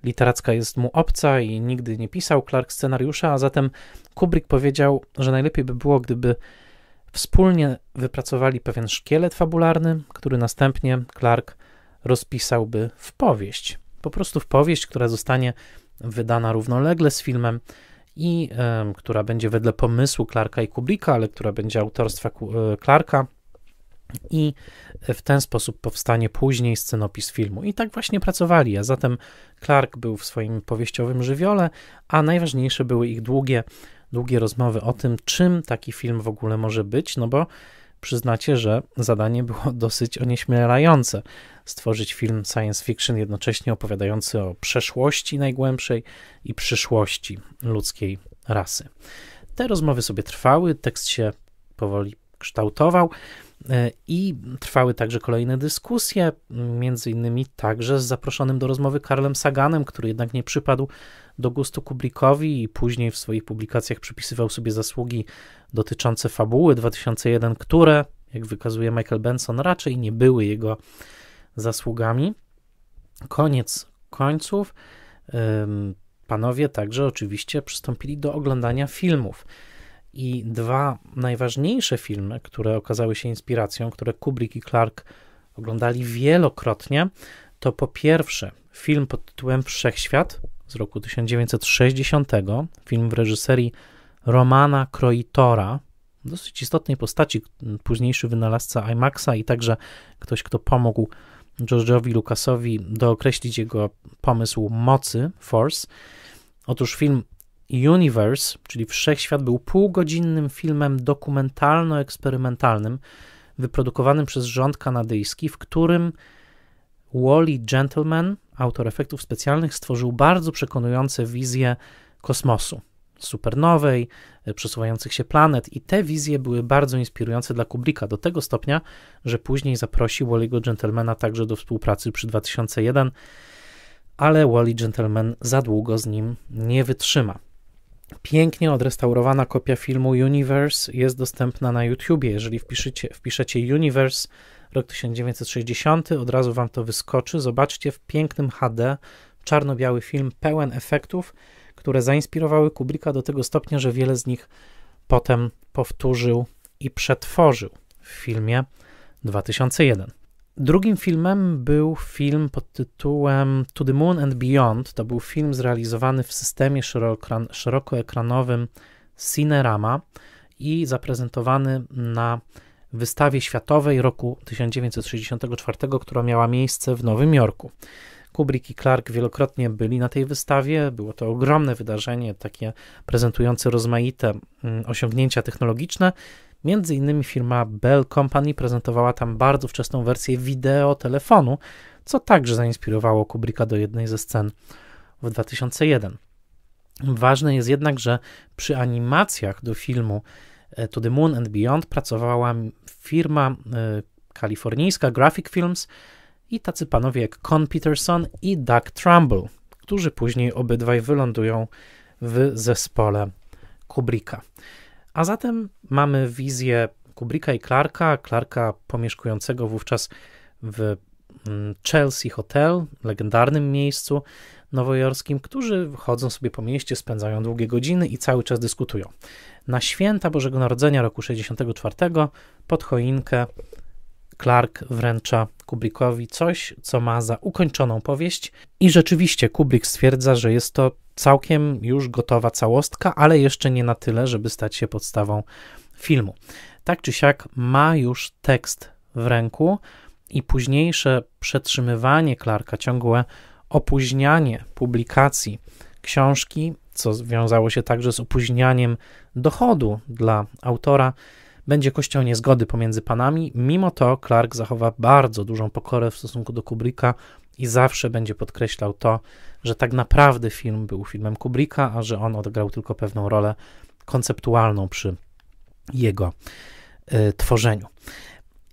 A: literacka jest mu obca i nigdy nie pisał Clark scenariusza, a zatem Kubrick powiedział, że najlepiej by było, gdyby wspólnie wypracowali pewien szkielet fabularny, który następnie Clark rozpisałby w powieść. Po prostu w powieść, która zostanie wydana równolegle z filmem i y, która będzie wedle pomysłu Clarka i Kubricka, ale która będzie autorstwa e, Clarka i w ten sposób powstanie później scenopis filmu. I tak właśnie pracowali, a zatem Clark był w swoim powieściowym żywiole, a najważniejsze były ich długie, długie rozmowy o tym, czym taki film w ogóle może być, no bo przyznacie, że zadanie było dosyć onieśmielające stworzyć film science fiction, jednocześnie opowiadający o przeszłości najgłębszej i przyszłości ludzkiej rasy. Te rozmowy sobie trwały, tekst się powoli kształtował. E, I trwały także kolejne dyskusje, między innymi także z zaproszonym do rozmowy Karlem Saganem, który jednak nie przypadł do gustu Kublikowi i później w swoich publikacjach przypisywał sobie zasługi dotyczące fabuły 2001, które, jak wykazuje Michael Benson, raczej nie były jego zasługami. Koniec końców, panowie także oczywiście przystąpili do oglądania filmów. I dwa najważniejsze filmy, które okazały się inspiracją, które Kubrick i Clark oglądali wielokrotnie, to po pierwsze film pod tytułem Wszechświat z roku 1960, film w reżyserii Romana Kroitora, dosyć istotnej postaci, późniejszy wynalazca IMAXa i także ktoś, kto pomógł George'owi Lucasowi dookreślić jego pomysł mocy, force. Otóż film Universe, czyli Wszechświat, był półgodzinnym filmem dokumentalno-eksperymentalnym wyprodukowanym przez rząd kanadyjski, w którym Wally Gentleman, autor efektów specjalnych, stworzył bardzo przekonujące wizje kosmosu supernowej, e, przesuwających się planet i te wizje były bardzo inspirujące dla Kublika do tego stopnia, że później zaprosił Wally'ego Gentlemana także do współpracy przy 2001, ale Wally Gentleman za długo z nim nie wytrzyma. Pięknie odrestaurowana kopia filmu Universe jest dostępna na YouTubie. Jeżeli wpiszecie, wpiszecie Universe rok 1960, od razu wam to wyskoczy. Zobaczcie w pięknym HD czarno-biały film pełen efektów, które zainspirowały Kubricka do tego stopnia, że wiele z nich potem powtórzył i przetworzył w filmie 2001. Drugim filmem był film pod tytułem To the Moon and Beyond. To był film zrealizowany w systemie szerokoekranowym Cinerama i zaprezentowany na wystawie światowej roku 1964, która miała miejsce w Nowym Jorku. Kubrick i Clark wielokrotnie byli na tej wystawie. Było to ogromne wydarzenie, takie prezentujące rozmaite mm, osiągnięcia technologiczne. Między innymi firma Bell Company prezentowała tam bardzo wczesną wersję wideo telefonu, co także zainspirowało Kubricka do jednej ze scen w 2001. Ważne jest jednak, że przy animacjach do filmu e, To the Moon and Beyond pracowała firma e, kalifornijska Graphic Films i tacy panowie jak Con Peterson i Doug Trumbull, którzy później obydwaj wylądują w zespole Kubricka. A zatem mamy wizję Kubricka i Clarka, Clarka pomieszkującego wówczas w mm, Chelsea Hotel, legendarnym miejscu nowojorskim, którzy chodzą sobie po mieście, spędzają długie godziny i cały czas dyskutują. Na święta Bożego Narodzenia roku 64 pod choinkę Clark wręcza Kubrickowi coś, co ma za ukończoną powieść i rzeczywiście Kubrick stwierdza, że jest to całkiem już gotowa całostka, ale jeszcze nie na tyle, żeby stać się podstawą filmu. Tak czy siak ma już tekst w ręku i późniejsze przetrzymywanie Clarka, ciągłe opóźnianie publikacji książki, co wiązało się także z opóźnianiem dochodu dla autora, będzie kością niezgody pomiędzy panami. Mimo to Clark zachowa bardzo dużą pokorę w stosunku do Kubricka i zawsze będzie podkreślał to, że tak naprawdę film był filmem Kubricka, a że on odegrał tylko pewną rolę konceptualną przy jego y, tworzeniu.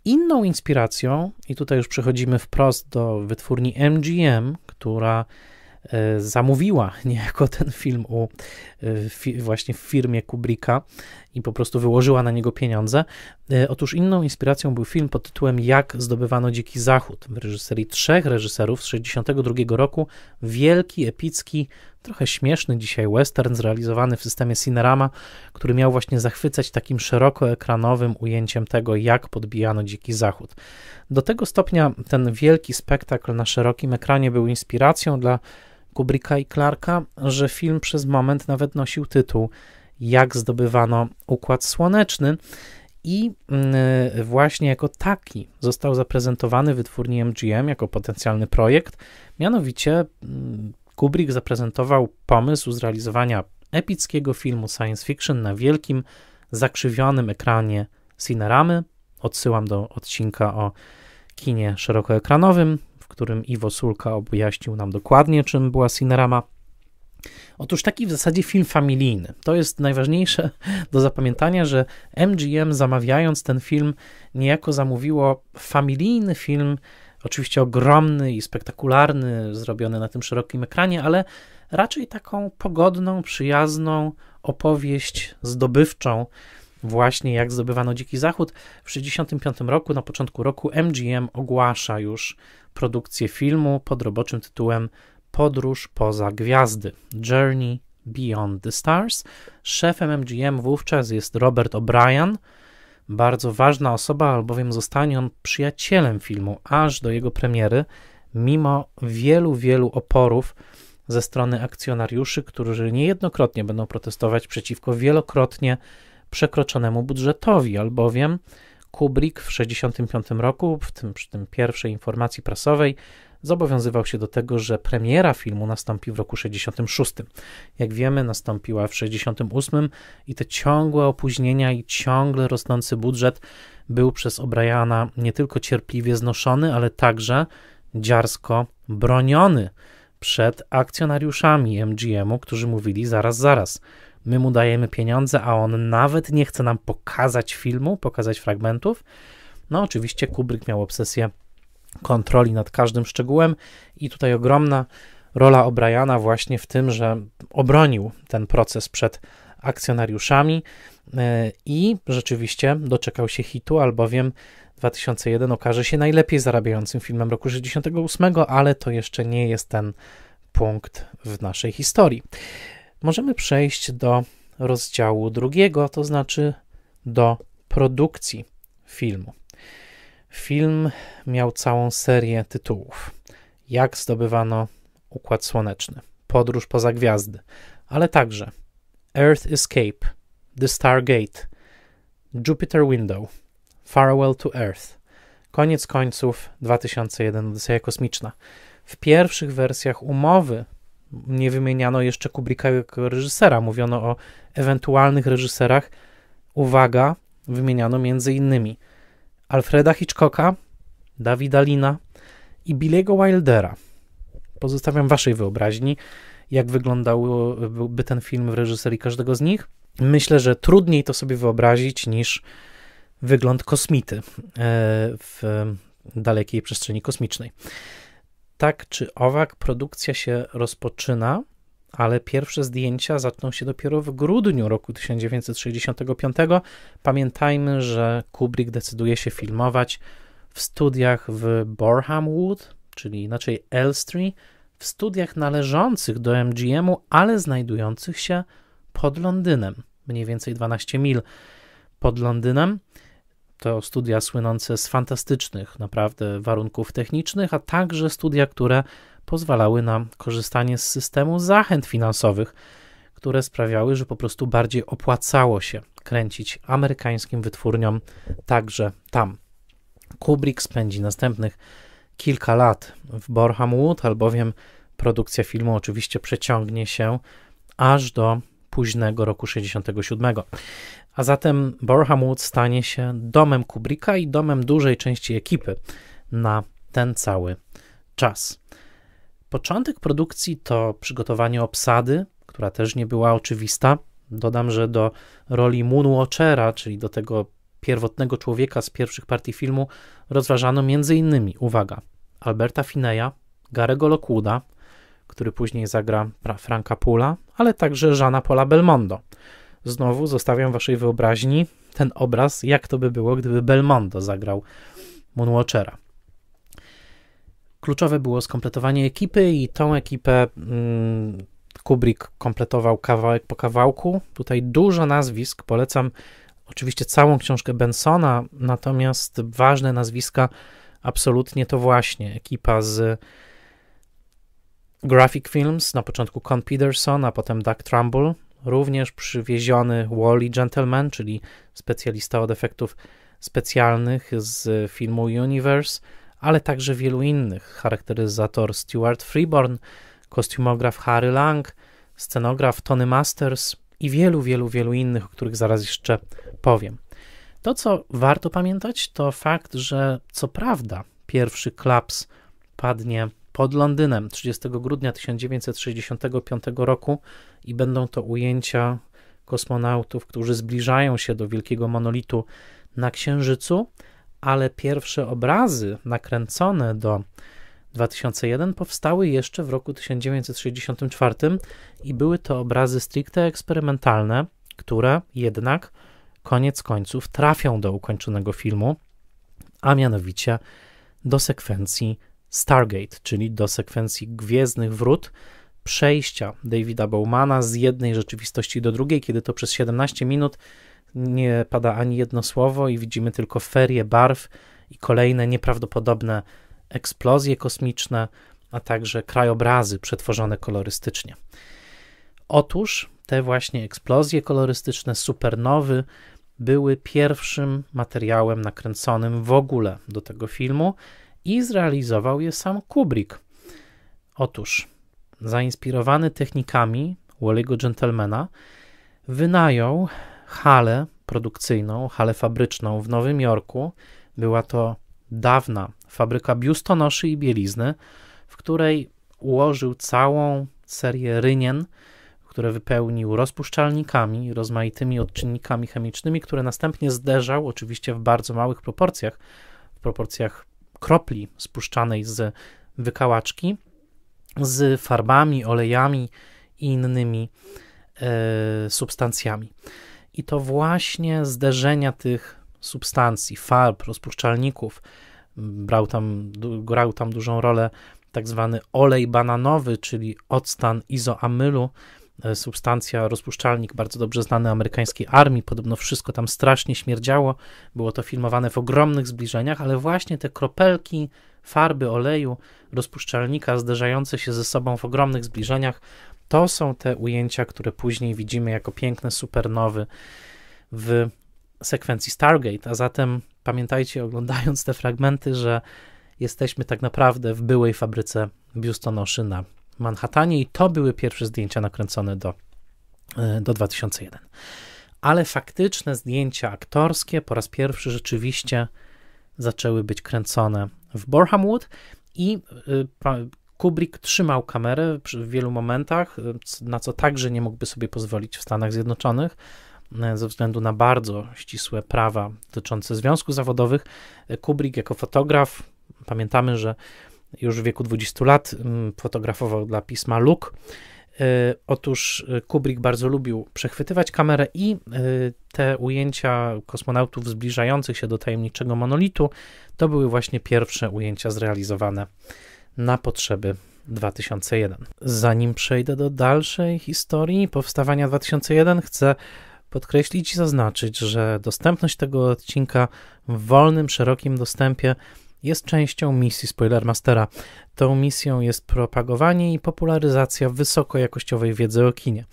A: Inną inspiracją, i tutaj już przechodzimy wprost do wytwórni MGM, która y, zamówiła niejako ten film u, y, właśnie w firmie Kubricka i po prostu wyłożyła na niego pieniądze. E, otóż inną inspiracją był film pod tytułem Jak zdobywano Dziki Zachód w reżyserii trzech reżyserów z 1962 roku. Wielki, epicki, trochę śmieszny dzisiaj western zrealizowany w systemie Cinerama, który miał właśnie zachwycać takim szerokoekranowym ujęciem tego, jak podbijano Dziki Zachód. Do tego stopnia ten wielki spektakl na szerokim ekranie był inspiracją dla Kubricka i Clarka, że film przez moment nawet nosił tytuł jak zdobywano układ słoneczny. I y, właśnie jako taki został zaprezentowany wytwórni MGM jako potencjalny projekt. Mianowicie mm, Kubrick zaprezentował pomysł zrealizowania epickiego filmu science fiction na wielkim, zakrzywionym ekranie Cineramy. Odsyłam do odcinka o kinie szerokoekranowym, w którym Iwo Sulka objaśnił nam dokładnie, czym była Cinerama. Otóż taki w zasadzie film familijny. To jest najważniejsze do zapamiętania, że MGM zamawiając ten film niejako zamówiło familijny film, oczywiście ogromny i spektakularny, zrobiony na tym szerokim ekranie, ale raczej taką pogodną, przyjazną opowieść zdobywczą, właśnie jak zdobywano Dziki Zachód. W 1965 roku, na początku roku, MGM ogłasza już produkcję filmu pod roboczym tytułem Podróż poza gwiazdy Journey Beyond the Stars. Szefem MGM wówczas jest Robert O'Brien, bardzo ważna osoba, albowiem zostanie on przyjacielem filmu aż do jego premiery, mimo wielu, wielu oporów ze strony akcjonariuszy, którzy niejednokrotnie będą protestować przeciwko wielokrotnie przekroczonemu budżetowi, albowiem Kubrick w 1965 roku, w tym przy tym pierwszej informacji prasowej, zobowiązywał się do tego, że premiera filmu nastąpi w roku 66. Jak wiemy, nastąpiła w 68 i te ciągłe opóźnienia i ciągle rosnący budżet był przez O'Briana nie tylko cierpliwie znoszony, ale także dziarsko broniony przed akcjonariuszami MGM-u, którzy mówili zaraz, zaraz. My mu dajemy pieniądze, a on nawet nie chce nam pokazać filmu, pokazać fragmentów. No, oczywiście Kubrick miał obsesję kontroli nad każdym szczegółem i tutaj ogromna rola O'Briana właśnie w tym, że obronił ten proces przed akcjonariuszami e, i rzeczywiście doczekał się hitu, albowiem 2001 okaże się najlepiej zarabiającym filmem roku 68, ale to jeszcze nie jest ten punkt w naszej historii. Możemy przejść do rozdziału drugiego, to znaczy do produkcji filmu. Film miał całą serię tytułów: Jak zdobywano Układ Słoneczny, Podróż poza gwiazdy, ale także Earth Escape, The Stargate, Jupiter Window, Farewell to Earth. Koniec końców 2001 Odyseja Kosmiczna. W pierwszych wersjach umowy nie wymieniano jeszcze Kubricka jako reżysera. Mówiono o ewentualnych reżyserach. Uwaga, wymieniano między innymi Alfreda Hitchcocka, Dawida Lina i Billiego Wildera. Pozostawiam waszej wyobraźni, jak wyglądałby ten film w reżyserii każdego z nich. Myślę, że trudniej to sobie wyobrazić niż wygląd kosmity e, w dalekiej przestrzeni kosmicznej. Tak czy owak, produkcja się rozpoczyna ale pierwsze zdjęcia zaczną się dopiero w grudniu roku 1965. Pamiętajmy, że Kubrick decyduje się filmować w studiach w Borham Wood, czyli inaczej Elstree, w studiach należących do MGM-u, ale znajdujących się pod Londynem, mniej więcej 12 mil pod Londynem. To studia słynące z fantastycznych naprawdę warunków technicznych, a także studia, które pozwalały na korzystanie z systemu zachęt finansowych, które sprawiały, że po prostu bardziej opłacało się kręcić amerykańskim wytwórniom także tam. Kubrick spędzi następnych kilka lat w Borham Wood, albowiem produkcja filmu oczywiście przeciągnie się aż do późnego roku 67. A zatem Borham Wood stanie się domem Kubricka i domem dużej części ekipy na ten cały czas. Początek produkcji to przygotowanie obsady, która też nie była oczywista. Dodam, że do roli Moonwatchera, czyli do tego pierwotnego człowieka z pierwszych partii filmu, rozważano m.in. uwaga, Alberta Fineja, Garego Lockwooda, który później zagra Franka Pula, ale także Żana Pola Belmondo. Znowu zostawiam waszej wyobraźni ten obraz, jak to by było, gdyby Belmondo zagrał Moonwatchera. Kluczowe było skompletowanie ekipy i tą ekipę mm, Kubrick kompletował kawałek po kawałku. Tutaj dużo nazwisk, polecam oczywiście całą książkę Bensona, natomiast ważne nazwiska absolutnie to właśnie ekipa z Graphic Films, na początku Con Peterson, a potem Doug Trumbull, również przywieziony Wally Gentleman, czyli specjalista od efektów specjalnych z filmu Universe, ale także wielu innych, charakteryzator Stuart Freeborn, kostiumograf Harry Lang, scenograf Tony Masters i wielu, wielu, wielu innych, o których zaraz jeszcze powiem. To, co warto pamiętać, to fakt, że co prawda pierwszy klaps padnie pod Londynem 30 grudnia 1965 roku i będą to ujęcia kosmonautów, którzy zbliżają się do wielkiego monolitu na Księżycu, ale pierwsze obrazy nakręcone do 2001 powstały jeszcze w roku 1964 i były to obrazy stricte eksperymentalne, które jednak koniec końców trafią do ukończonego filmu, a mianowicie do sekwencji Stargate, czyli do sekwencji Gwiezdnych Wrót, przejścia Davida Bowmana z jednej rzeczywistości do drugiej, kiedy to przez 17 minut nie pada ani jedno słowo i widzimy tylko ferie barw i kolejne nieprawdopodobne eksplozje kosmiczne, a także krajobrazy przetworzone kolorystycznie. Otóż te właśnie eksplozje kolorystyczne, supernowy, były pierwszym materiałem nakręconym w ogóle do tego filmu i zrealizował je sam Kubrick. Otóż, zainspirowany technikami Wally'ego Gentlemana, wynajął halę produkcyjną, halę fabryczną w Nowym Jorku. Była to dawna fabryka biustonoszy i bielizny, w której ułożył całą serię rynien, które wypełnił rozpuszczalnikami, rozmaitymi odczynnikami chemicznymi, które następnie zderzał, oczywiście w bardzo małych proporcjach, w proporcjach kropli spuszczanej z wykałaczki z farbami, olejami i innymi e, substancjami. I to właśnie zderzenia tych substancji, farb, rozpuszczalników, brał tam, grał tam dużą rolę tak zwany olej bananowy, czyli odstan izoamylu, E, substancja, rozpuszczalnik bardzo dobrze znany amerykańskiej armii. Podobno wszystko tam strasznie śmierdziało. Było to filmowane w ogromnych zbliżeniach, ale właśnie te kropelki farby oleju rozpuszczalnika zderzające się ze sobą w ogromnych zbliżeniach to są te ujęcia, które później widzimy jako piękne supernowy w sekwencji Stargate. A zatem pamiętajcie, oglądając te fragmenty, że jesteśmy tak naprawdę w byłej fabryce biustonoszy na Manhattanie i to były pierwsze zdjęcia nakręcone do, e, do 2001. Ale faktyczne zdjęcia aktorskie po raz pierwszy rzeczywiście zaczęły być kręcone w Borhamwood i e, Kubrick trzymał kamerę w wielu momentach, e, na co także nie mógłby sobie pozwolić w Stanach Zjednoczonych ze względu na bardzo ścisłe prawa dotyczące związków zawodowych. Kubrick jako fotograf, pamiętamy, że już w wieku 20 lat mm, fotografował dla pisma Look. Y, otóż y, Kubrick bardzo lubił przechwytywać kamerę i y, te ujęcia kosmonautów zbliżających się do tajemniczego monolitu to były właśnie pierwsze ujęcia zrealizowane na potrzeby 2001. Zanim przejdę do dalszej historii powstawania 2001, chcę podkreślić i zaznaczyć, że dostępność tego odcinka w wolnym, szerokim dostępie jest częścią misji Spoilermastera. Tą misją jest propagowanie i popularyzacja wysokojakościowej wiedzy o kinie.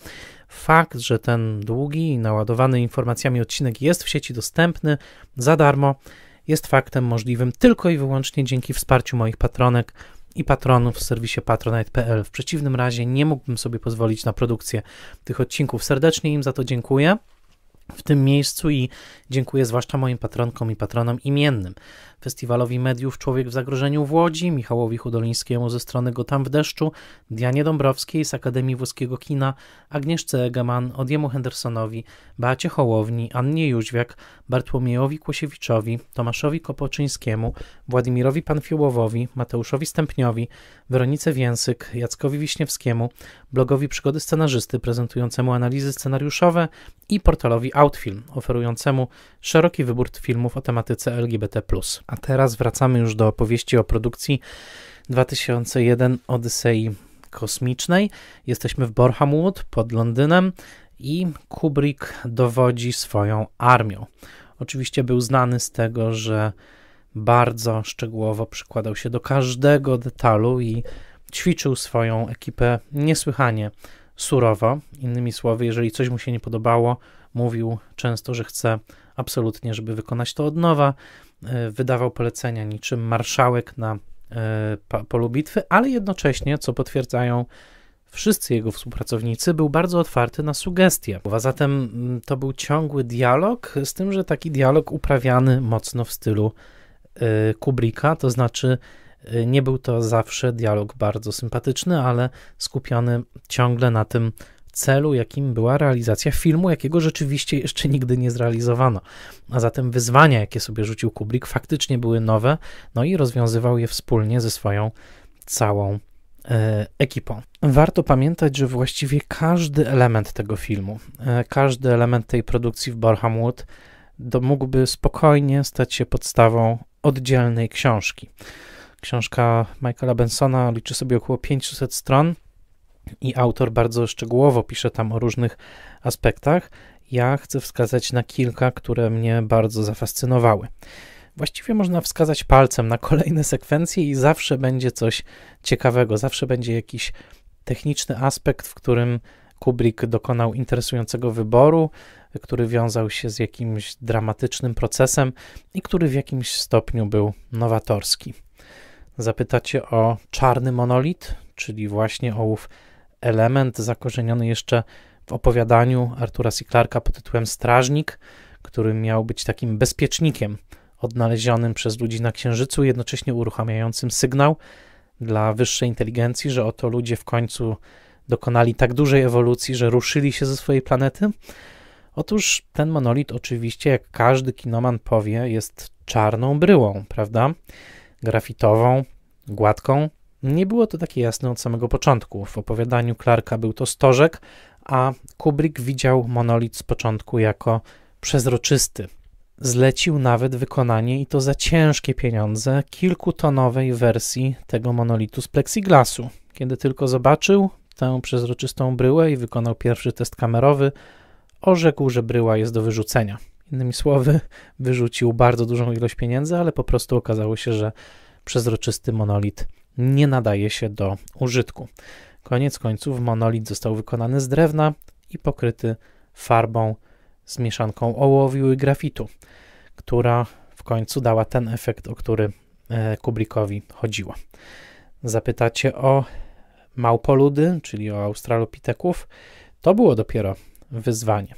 A: Fakt, że ten długi i naładowany informacjami odcinek jest w sieci dostępny za darmo, jest faktem możliwym tylko i wyłącznie dzięki wsparciu moich patronek i patronów w serwisie patronite.pl. W przeciwnym razie nie mógłbym sobie pozwolić na produkcję tych odcinków. Serdecznie im za to dziękuję w tym miejscu i dziękuję zwłaszcza moim patronkom i patronom imiennym. Festiwalowi Mediów Człowiek w Zagrożeniu w Łodzi, Michałowi Hudolińskiemu ze strony Go Tam w Deszczu, Dianie Dąbrowskiej z Akademii Włoskiego Kina, Agnieszce Egeman, Odiemu Hendersonowi, Beacie Hołowni, Annie Jóźwiak, Bartłomiejowi Kłosiewiczowi, Tomaszowi Kopoczyńskiemu, Władimirowi Panfiołowowi, Mateuszowi Stępniowi, Weronice Więsyk, Jackowi Wiśniewskiemu, blogowi Przygody Scenarzysty prezentującemu analizy scenariuszowe i portalowi Outfilm oferującemu szeroki wybór filmów o tematyce LGBT. A teraz wracamy już do opowieści o produkcji 2001 Odysei Kosmicznej. Jesteśmy w Borhamwood pod Londynem i Kubrick dowodzi swoją armią. Oczywiście był znany z tego, że bardzo szczegółowo przykładał się do każdego detalu i ćwiczył swoją ekipę niesłychanie surowo. Innymi słowy, jeżeli coś mu się nie podobało, mówił często, że chce absolutnie, żeby wykonać to od nowa. E, wydawał polecenia niczym marszałek na e, polu bitwy, ale jednocześnie, co potwierdzają wszyscy jego współpracownicy, był bardzo otwarty na sugestie. A zatem mm, to był ciągły dialog, z tym, że taki dialog uprawiany mocno w stylu e, Kubricka, to znaczy nie był to zawsze dialog bardzo sympatyczny, ale skupiony ciągle na tym, celu, jakim była realizacja filmu, jakiego rzeczywiście jeszcze nigdy nie zrealizowano. A zatem wyzwania, jakie sobie rzucił Kubrick, faktycznie były nowe, no i rozwiązywał je wspólnie ze swoją całą e, ekipą. Warto pamiętać, że właściwie każdy element tego filmu, e, każdy element tej produkcji w Barham Wood do, mógłby spokojnie stać się podstawą oddzielnej książki. Książka Michaela Bensona liczy sobie około 500 stron i autor bardzo szczegółowo pisze tam o różnych aspektach. Ja chcę wskazać na kilka, które mnie bardzo zafascynowały. Właściwie można wskazać palcem na kolejne sekwencje i zawsze będzie coś ciekawego, zawsze będzie jakiś techniczny aspekt, w którym Kubrick dokonał interesującego wyboru, który wiązał się z jakimś dramatycznym procesem i który w jakimś stopniu był nowatorski. Zapytacie o czarny monolit, czyli właśnie ołów element zakorzeniony jeszcze w opowiadaniu Artura C. Clarka pod tytułem Strażnik, który miał być takim bezpiecznikiem odnalezionym przez ludzi na Księżycu, jednocześnie uruchamiającym sygnał dla wyższej inteligencji, że oto ludzie w końcu dokonali tak dużej ewolucji, że ruszyli się ze swojej planety. Otóż ten monolit, oczywiście, jak każdy kinoman powie, jest czarną bryłą, prawda? Grafitową, gładką, nie było to takie jasne od samego początku. W opowiadaniu Clarka był to stożek, a Kubrick widział monolit z początku jako przezroczysty. Zlecił nawet wykonanie i to za ciężkie pieniądze kilkutonowej wersji tego monolitu z plexiglasu. Kiedy tylko zobaczył tę przezroczystą bryłę i wykonał pierwszy test kamerowy, orzekł, że bryła jest do wyrzucenia. Innymi słowy, wyrzucił bardzo dużą ilość pieniędzy, ale po prostu okazało się, że przezroczysty monolit nie nadaje się do użytku. Koniec końców monolit został wykonany z drewna i pokryty farbą z mieszanką ołowiu i grafitu, która w końcu dała ten efekt, o który e, Kubrickowi chodziło. Zapytacie o małpoludy, czyli o australopiteków. To było dopiero wyzwanie.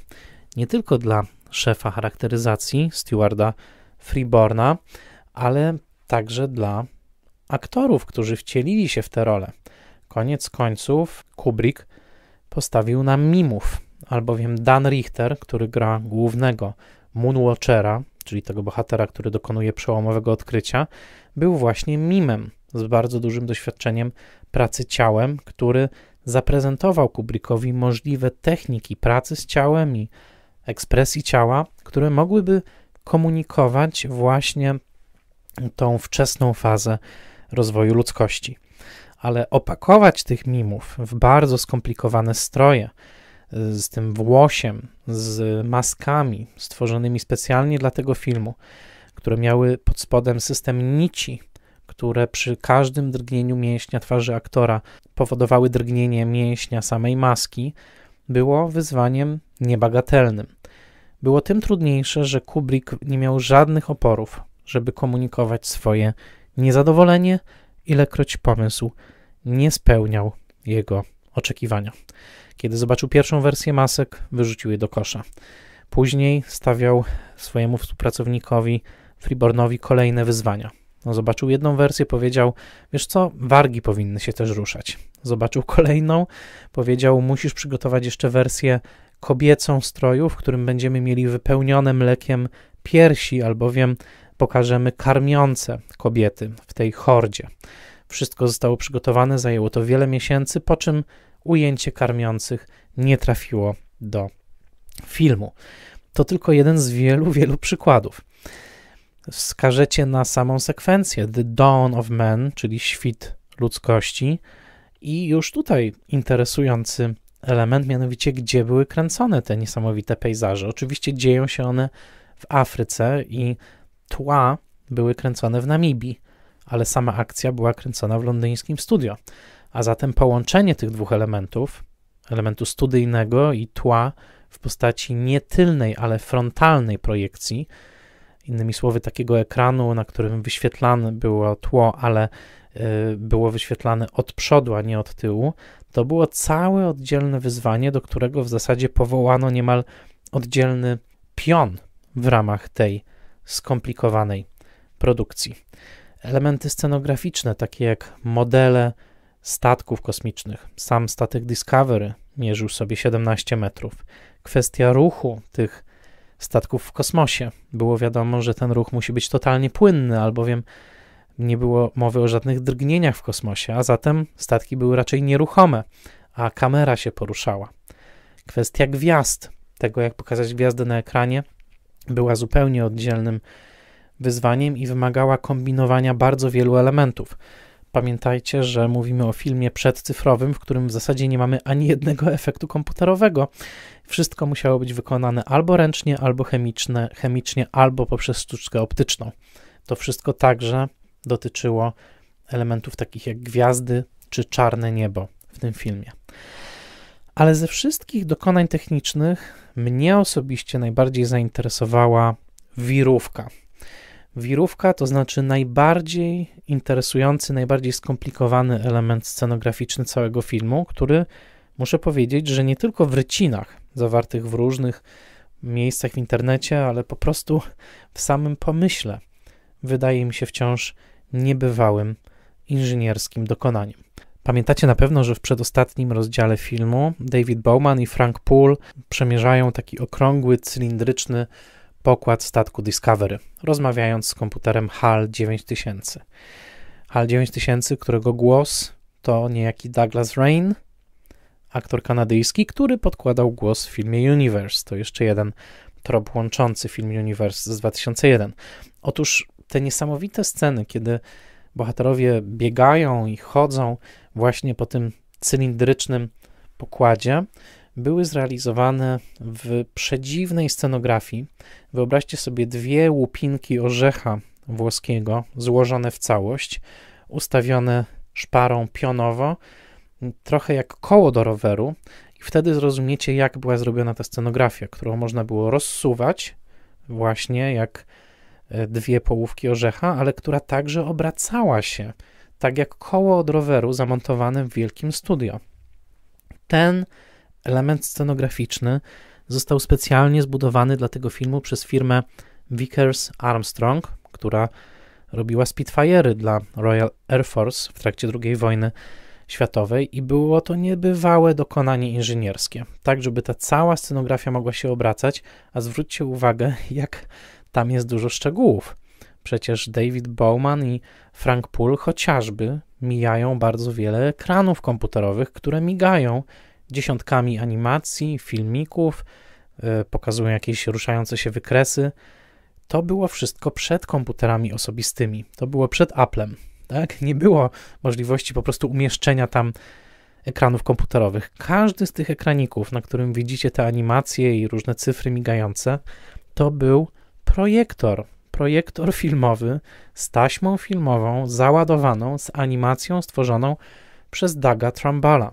A: Nie tylko dla szefa charakteryzacji, stewarda Freeborna, ale także dla aktorów, którzy wcielili się w te role. Koniec końców Kubrick postawił na mimów, albowiem Dan Richter, który gra głównego Moonwatchera, czyli tego bohatera, który dokonuje przełomowego odkrycia, był właśnie mimem z bardzo dużym doświadczeniem pracy ciałem, który zaprezentował Kubrickowi możliwe techniki pracy z ciałem i ekspresji ciała, które mogłyby komunikować właśnie tą wczesną fazę rozwoju ludzkości. Ale opakować tych mimów w bardzo skomplikowane stroje, y, z tym włosiem, z maskami stworzonymi specjalnie dla tego filmu, które miały pod spodem system nici, które przy każdym drgnieniu mięśnia twarzy aktora powodowały drgnienie mięśnia samej maski, było wyzwaniem niebagatelnym. Było tym trudniejsze, że Kubrick nie miał żadnych oporów, żeby komunikować swoje niezadowolenie, ilekroć pomysł nie spełniał jego oczekiwania. Kiedy zobaczył pierwszą wersję masek, wyrzucił je do kosza. Później stawiał swojemu współpracownikowi Fribornowi kolejne wyzwania. No, zobaczył jedną wersję, powiedział: Wiesz co, wargi powinny się też ruszać. Zobaczył kolejną, powiedział: Musisz przygotować jeszcze wersję kobiecą stroju, w którym będziemy mieli wypełnione mlekiem piersi, albowiem pokażemy karmiące kobiety w tej hordzie. Wszystko zostało przygotowane, zajęło to wiele miesięcy, po czym ujęcie karmiących nie trafiło do filmu. To tylko jeden z wielu, wielu przykładów. Wskażecie na samą sekwencję The Dawn of Man, czyli świt ludzkości, i już tutaj interesujący element, mianowicie gdzie były kręcone te niesamowite pejzaże. Oczywiście dzieją się one w Afryce i tła były kręcone w Namibii, ale sama akcja była kręcona w londyńskim studio. A zatem połączenie tych dwóch elementów, elementu studyjnego i tła w postaci nie tylnej, ale frontalnej projekcji, innymi słowy takiego ekranu, na którym wyświetlane było tło, ale y, było wyświetlane od przodu, a nie od tyłu, to było całe oddzielne wyzwanie, do którego w zasadzie powołano niemal oddzielny pion w ramach tej skomplikowanej produkcji. Elementy scenograficzne, takie jak modele statków kosmicznych, sam statek Discovery mierzył sobie 17 metrów. Kwestia ruchu tych statków w kosmosie. Było wiadomo, że ten ruch musi być totalnie płynny, albowiem nie było mowy o żadnych drgnieniach w kosmosie, a zatem statki były raczej nieruchome, a kamera się poruszała. Kwestia gwiazd, tego jak pokazać gwiazdy na ekranie, była zupełnie oddzielnym wyzwaniem i wymagała kombinowania bardzo wielu elementów. Pamiętajcie, że mówimy o filmie przedcyfrowym, w którym w zasadzie nie mamy ani jednego efektu komputerowego. Wszystko musiało być wykonane albo ręcznie, albo chemiczne, chemicznie, albo poprzez sztuczkę optyczną. To wszystko także dotyczyło elementów takich jak gwiazdy czy czarne niebo w tym filmie. Ale ze wszystkich dokonań technicznych mnie osobiście najbardziej zainteresowała wirówka. Wirówka to znaczy najbardziej interesujący, najbardziej skomplikowany element scenograficzny całego filmu, który muszę powiedzieć, że nie tylko w rycinach zawartych w różnych miejscach w internecie, ale po prostu w samym pomyśle wydaje mi się wciąż niebywałym inżynierskim dokonaniem. Pamiętacie na pewno, że w przedostatnim rozdziale filmu David Bowman i Frank Poole przemierzają taki okrągły, cylindryczny pokład statku Discovery, rozmawiając z komputerem HAL 9000. HAL 9000, którego głos to niejaki Douglas Rain, aktor kanadyjski, który podkładał głos w filmie Universe. To jeszcze jeden trop łączący film Universe z 2001. Otóż te niesamowite sceny, kiedy bohaterowie biegają i chodzą, właśnie po tym cylindrycznym pokładzie były zrealizowane w przedziwnej scenografii. Wyobraźcie sobie dwie łupinki orzecha włoskiego złożone w całość, ustawione szparą pionowo, trochę jak koło do roweru, i wtedy zrozumiecie, jak była zrobiona ta scenografia, którą można było rozsuwać, właśnie jak e, dwie połówki orzecha, ale która także obracała się tak jak koło od roweru zamontowane w wielkim studio. Ten element scenograficzny został specjalnie zbudowany dla tego filmu przez firmę Vickers Armstrong, która robiła Spitfire'y dla Royal Air Force w trakcie II wojny światowej i było to niebywałe dokonanie inżynierskie, tak żeby ta cała scenografia mogła się obracać, a zwróćcie uwagę, jak tam jest dużo szczegółów. Przecież David Bowman i Frank Poole chociażby mijają bardzo wiele ekranów komputerowych, które migają dziesiątkami animacji, filmików, y, pokazują jakieś ruszające się wykresy. To było wszystko przed komputerami osobistymi, to było przed Applem. Tak? Nie było możliwości po prostu umieszczenia tam ekranów komputerowych. Każdy z tych ekraników, na którym widzicie te animacje i różne cyfry migające, to był projektor projektor filmowy z taśmą filmową załadowaną z animacją stworzoną przez Daga Trambala.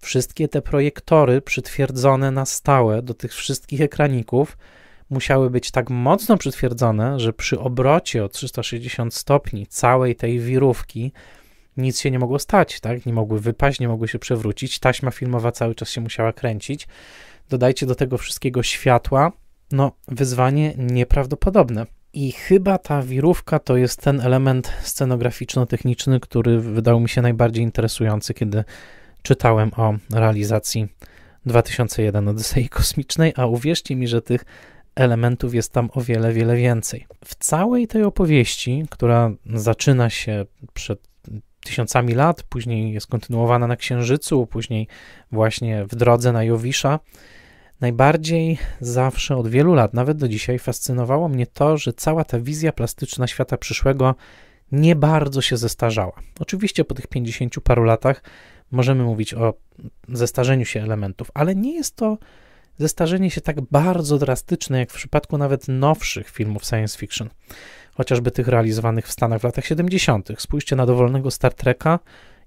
A: Wszystkie te projektory przytwierdzone na stałe do tych wszystkich ekraników musiały być tak mocno przytwierdzone, że przy obrocie o 360 stopni całej tej wirówki nic się nie mogło stać, tak? Nie mogły wypaść, nie mogły się przewrócić, taśma filmowa cały czas się musiała kręcić. Dodajcie do tego wszystkiego światła, no wyzwanie nieprawdopodobne. I chyba ta wirówka to jest ten element scenograficzno-techniczny, który wydał mi się najbardziej interesujący, kiedy czytałem o realizacji 2001 Odysei Kosmicznej, a uwierzcie mi, że tych elementów jest tam o wiele, wiele więcej. W całej tej opowieści, która zaczyna się przed tysiącami lat, później jest kontynuowana na Księżycu, później właśnie w drodze na Jowisza, Najbardziej zawsze od wielu lat, nawet do dzisiaj, fascynowało mnie to, że cała ta wizja plastyczna świata przyszłego nie bardzo się zestarzała. Oczywiście po tych 50 paru latach możemy mówić o zestarzeniu się elementów, ale nie jest to zestarzenie się tak bardzo drastyczne jak w przypadku nawet nowszych filmów science fiction, chociażby tych realizowanych w Stanach w latach 70. Spójrzcie na dowolnego Star Treka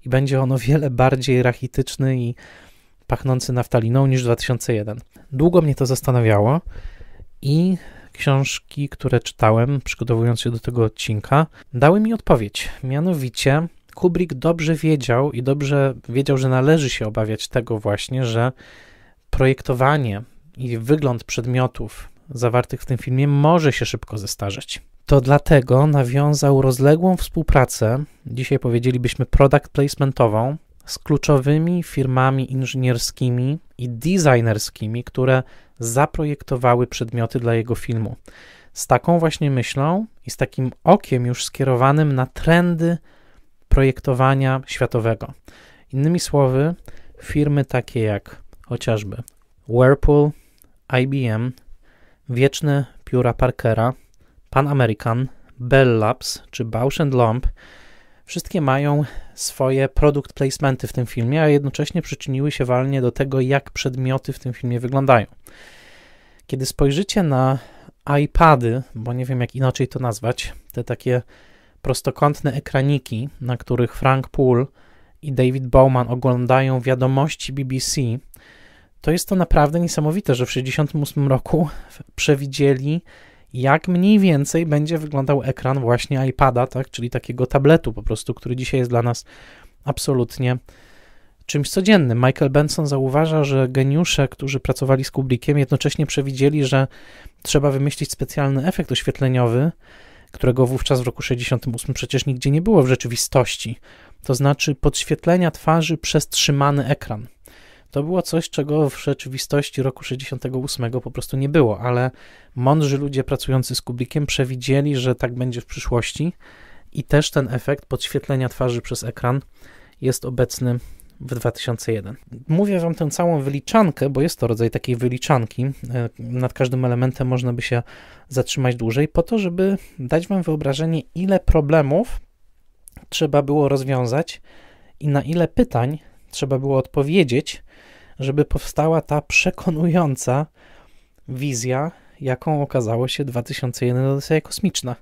A: i będzie ono wiele bardziej rachityczny i pachnący naftaliną niż 2001. Długo mnie to zastanawiało i książki, które czytałem, przygotowując się do tego odcinka, dały mi odpowiedź. Mianowicie Kubrick dobrze wiedział i dobrze wiedział, że należy się obawiać tego właśnie, że projektowanie i wygląd przedmiotów zawartych w tym filmie może się szybko zestarzeć. To dlatego nawiązał rozległą współpracę, dzisiaj powiedzielibyśmy product placementową, z kluczowymi firmami inżynierskimi i designerskimi, które zaprojektowały przedmioty dla jego filmu. Z taką właśnie myślą i z takim okiem już skierowanym na trendy projektowania światowego. Innymi słowy, firmy takie jak chociażby Whirlpool, IBM, wieczne pióra Parkera, Pan American, Bell Labs czy Bausch Lomb Wszystkie mają swoje produkt placementy w tym filmie, a jednocześnie przyczyniły się walnie do tego, jak przedmioty w tym filmie wyglądają. Kiedy spojrzycie na iPady, bo nie wiem jak inaczej to nazwać, te takie prostokątne ekraniki, na których Frank Poole i David Bowman oglądają wiadomości BBC, to jest to naprawdę niesamowite, że w 1968 roku przewidzieli jak mniej więcej będzie wyglądał ekran właśnie iPada, tak? czyli takiego tabletu po prostu, który dzisiaj jest dla nas absolutnie czymś codziennym. Michael Benson zauważa, że geniusze, którzy pracowali z Kubrickiem, jednocześnie przewidzieli, że trzeba wymyślić specjalny efekt oświetleniowy, którego wówczas w roku 68 przecież nigdzie nie było w rzeczywistości. To znaczy podświetlenia twarzy przez trzymany ekran. To było coś, czego w rzeczywistości roku 68 po prostu nie było, ale mądrzy ludzie pracujący z kubikiem przewidzieli, że tak będzie w przyszłości i też ten efekt podświetlenia twarzy przez ekran jest obecny w 2001. Mówię wam tę całą wyliczankę, bo jest to rodzaj takiej wyliczanki. E, nad każdym elementem można by się zatrzymać dłużej, po to, żeby dać wam wyobrażenie, ile problemów trzeba było rozwiązać i na ile pytań trzeba było odpowiedzieć, żeby powstała ta przekonująca wizja, jaką okazało się 2001 Odyseja Kosmiczna.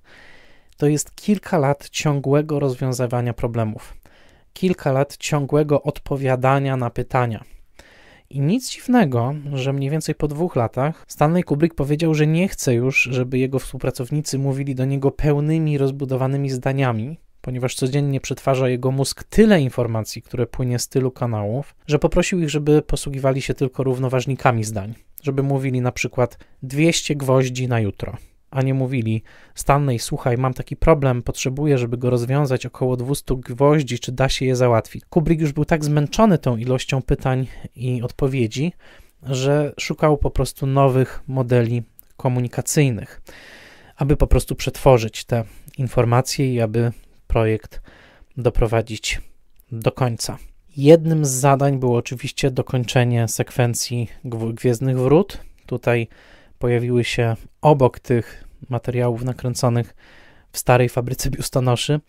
A: To jest kilka lat ciągłego rozwiązywania problemów, kilka lat ciągłego odpowiadania na pytania. I nic dziwnego, że mniej więcej po dwóch latach Stanley Kubrick powiedział, że nie chce już, żeby jego współpracownicy mówili do niego pełnymi, rozbudowanymi zdaniami, ponieważ codziennie przetwarza jego mózg tyle informacji, które płynie z tylu kanałów, że poprosił ich, żeby posługiwali się tylko równoważnikami zdań, żeby mówili na przykład 200 gwoździ na jutro, a nie mówili Stanley, słuchaj, mam taki problem, potrzebuję, żeby go rozwiązać około 200 gwoździ, czy da się je załatwić. Kubrick już był tak zmęczony tą ilością pytań i odpowiedzi, że szukał po prostu nowych modeli komunikacyjnych, aby po prostu przetworzyć te informacje i aby projekt doprowadzić do końca. Jednym z zadań było oczywiście dokończenie sekwencji Gwiezdnych Wrót. Tutaj pojawiły się obok tych materiałów nakręconych w starej fabryce biustonoszy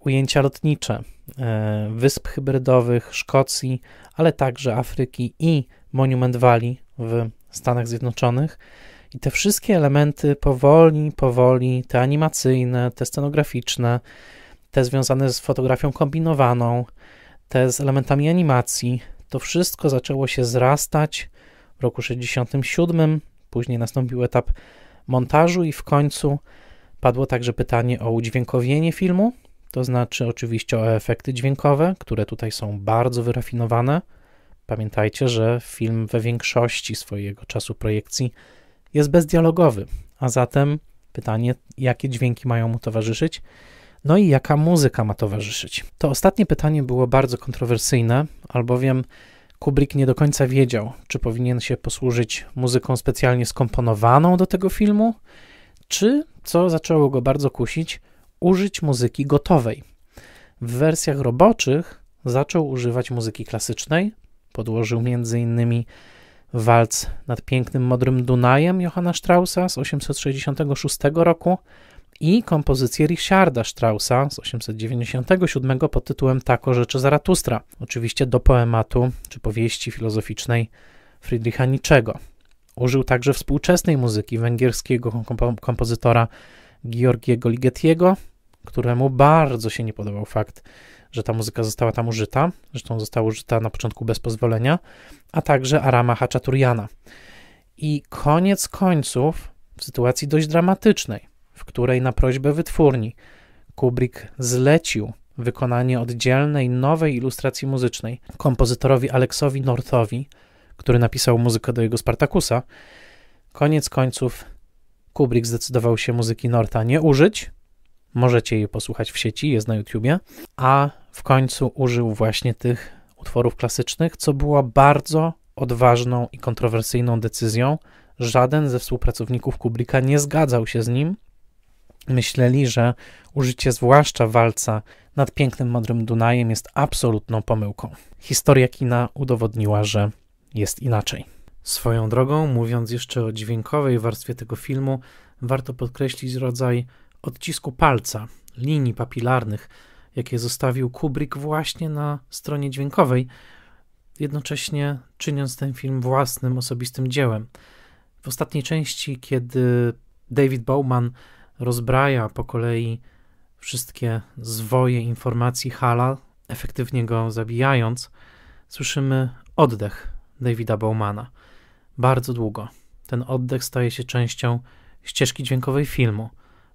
A: ujęcia lotnicze e, wysp hybrydowych, Szkocji, ale także Afryki i Monument Valley w Stanach Zjednoczonych. I te wszystkie elementy powoli, powoli, te animacyjne, te scenograficzne, te związane z fotografią kombinowaną, te z elementami animacji. To wszystko zaczęło się zrastać w roku 67. Później nastąpił etap montażu i w końcu padło także pytanie o udźwiękowienie filmu, to znaczy oczywiście o efekty dźwiękowe, które tutaj są bardzo wyrafinowane. Pamiętajcie, że film we większości swojego czasu projekcji jest bezdialogowy, a zatem pytanie, jakie dźwięki mają mu towarzyszyć no i jaka muzyka ma towarzyszyć? To ostatnie pytanie było bardzo kontrowersyjne, albowiem Kubrick nie do końca wiedział, czy powinien się posłużyć muzyką specjalnie skomponowaną do tego filmu, czy, co zaczęło go bardzo kusić, użyć muzyki gotowej. W wersjach roboczych zaczął używać muzyki klasycznej, podłożył m.in. walc nad pięknym modrym Dunajem Johanna Straussa z 866 roku, i kompozycję Richarda Straussa z 897 pod tytułem Tako rzeczy Zaratustra, oczywiście do poematu czy powieści filozoficznej Friedricha Niczego. Użył także współczesnej muzyki węgierskiego kompozytora Georgiego Ligetiego, któremu bardzo się nie podobał fakt, że ta muzyka została tam użyta, zresztą została użyta na początku bez pozwolenia, a także Arama Haczaturiana. I koniec końców, w sytuacji dość dramatycznej, w której na prośbę wytwórni Kubrick zlecił wykonanie oddzielnej, nowej ilustracji muzycznej kompozytorowi Alexowi Northowi, który napisał muzykę do jego Spartakusa. Koniec końców Kubrick zdecydował się muzyki Norta nie użyć. Możecie jej posłuchać w sieci, jest na YouTubie. A w końcu użył właśnie tych utworów klasycznych, co była bardzo odważną i kontrowersyjną decyzją. Żaden ze współpracowników Kubricka nie zgadzał się z nim, myśleli, że użycie zwłaszcza walca nad pięknym modrym Dunajem jest absolutną pomyłką. Historia kina udowodniła, że jest inaczej. Swoją drogą, mówiąc jeszcze o dźwiękowej warstwie tego filmu, warto podkreślić rodzaj odcisku palca, linii papilarnych, jakie zostawił Kubrick właśnie na stronie dźwiękowej, jednocześnie czyniąc ten film własnym, osobistym dziełem. W ostatniej części, kiedy David Bowman rozbraja po kolei wszystkie zwoje informacji Hala, efektywnie go zabijając, słyszymy oddech Davida Bowmana. Bardzo długo. Ten oddech staje się częścią ścieżki dźwiękowej filmu.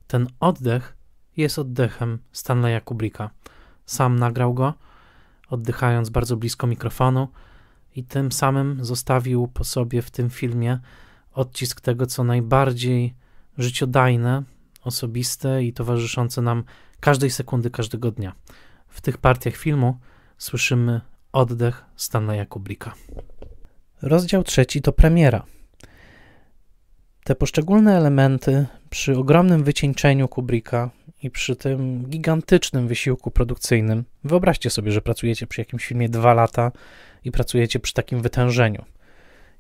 A: Ten oddech jest oddechem Stanleya Kubricka. Sam nagrał go, oddychając bardzo blisko mikrofonu i tym samym zostawił po sobie w tym filmie odcisk tego, co najbardziej życiodajne osobiste i towarzyszące nam każdej sekundy, każdego dnia. W tych partiach filmu słyszymy oddech Stanleya Kublika. Rozdział trzeci to premiera. Te poszczególne elementy przy ogromnym wycieńczeniu Kubricka i przy tym gigantycznym wysiłku produkcyjnym. Wyobraźcie sobie, że pracujecie przy jakimś filmie dwa lata i pracujecie przy takim wytężeniu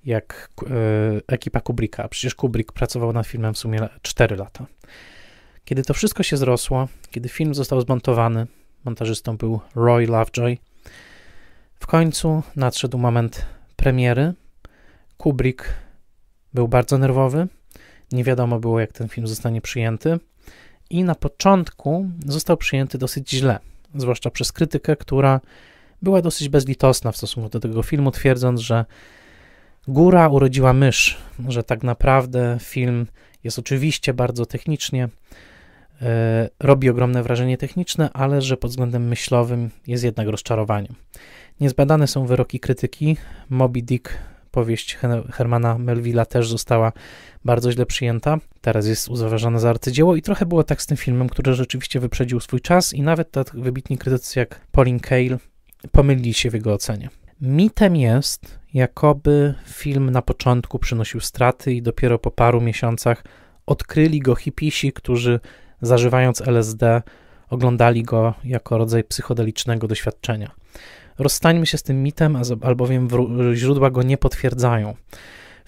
A: jak e, ekipa Kubricka. Przecież Kubrick pracował nad filmem w sumie 4 lata. Kiedy to wszystko się zrosło, kiedy film został zmontowany, montażystą był Roy Lovejoy, w końcu nadszedł moment premiery. Kubrick był bardzo nerwowy, nie wiadomo było, jak ten film zostanie przyjęty, i na początku został przyjęty dosyć źle, zwłaszcza przez krytykę, która była dosyć bezlitosna w stosunku do tego filmu, twierdząc, że góra urodziła mysz, że tak naprawdę film jest oczywiście bardzo technicznie E, robi ogromne wrażenie techniczne, ale że pod względem myślowym jest jednak rozczarowaniem. Niezbadane są wyroki krytyki. Moby Dick, powieść Hermana Melvilla też została bardzo źle przyjęta. Teraz jest uważana za arcydzieło i trochę było tak z tym filmem, który rzeczywiście wyprzedził swój czas i nawet tak wybitni krytycy jak Pauline Kael pomylili się w jego ocenie. Mitem jest, jakoby film na początku przynosił straty i dopiero po paru miesiącach odkryli go hipisi, którzy zażywając LSD, oglądali go jako rodzaj psychodelicznego doświadczenia. Rozstańmy się z tym mitem, albowiem źródła go nie potwierdzają.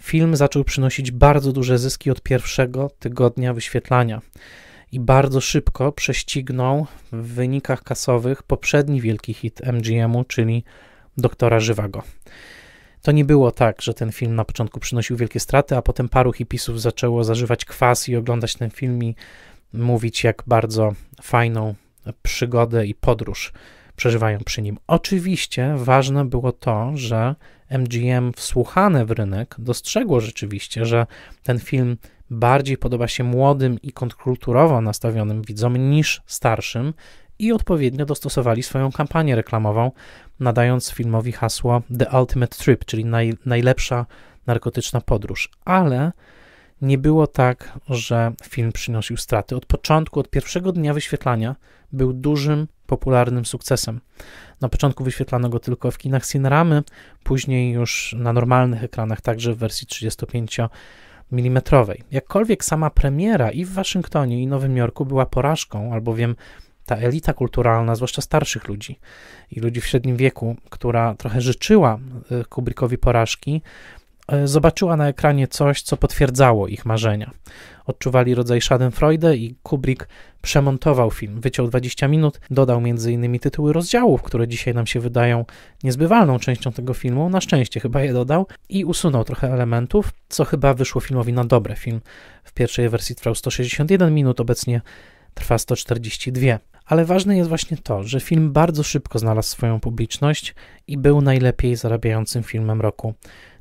A: Film zaczął przynosić bardzo duże zyski od pierwszego tygodnia wyświetlania i bardzo szybko prześcignął w wynikach kasowych poprzedni wielki hit MGM-u, czyli Doktora Żywego. To nie było tak, że ten film na początku przynosił wielkie straty, a potem paru hipisów zaczęło zażywać kwas i oglądać ten film i mówić, jak bardzo fajną przygodę i podróż przeżywają przy nim. Oczywiście ważne było to, że MGM wsłuchane w rynek dostrzegło rzeczywiście, że ten film bardziej podoba się młodym i kontrkulturowo nastawionym widzom niż starszym i odpowiednio dostosowali swoją kampanię reklamową, nadając filmowi hasło The Ultimate Trip, czyli naj, najlepsza narkotyczna podróż. Ale nie było tak, że film przynosił straty. Od początku, od pierwszego dnia wyświetlania był dużym, popularnym sukcesem. Na początku wyświetlano go tylko w kinach Cineramy, później już na normalnych ekranach, także w wersji 35 mm. Jakkolwiek sama premiera i w Waszyngtonie, i Nowym Jorku była porażką, albowiem ta elita kulturalna, zwłaszcza starszych ludzi i ludzi w średnim wieku, która trochę życzyła y, Kubrickowi porażki, E, zobaczyła na ekranie coś, co potwierdzało ich marzenia. Odczuwali rodzaj Schadenfreude i Kubrick przemontował film. Wyciął 20 minut, dodał m.in. tytuły rozdziałów, które dzisiaj nam się wydają niezbywalną częścią tego filmu. Na szczęście chyba je dodał i usunął trochę elementów, co chyba wyszło filmowi na dobre. Film w pierwszej wersji trwał 161 minut, obecnie trwa 142. Ale ważne jest właśnie to, że film bardzo szybko znalazł swoją publiczność i był najlepiej zarabiającym filmem roku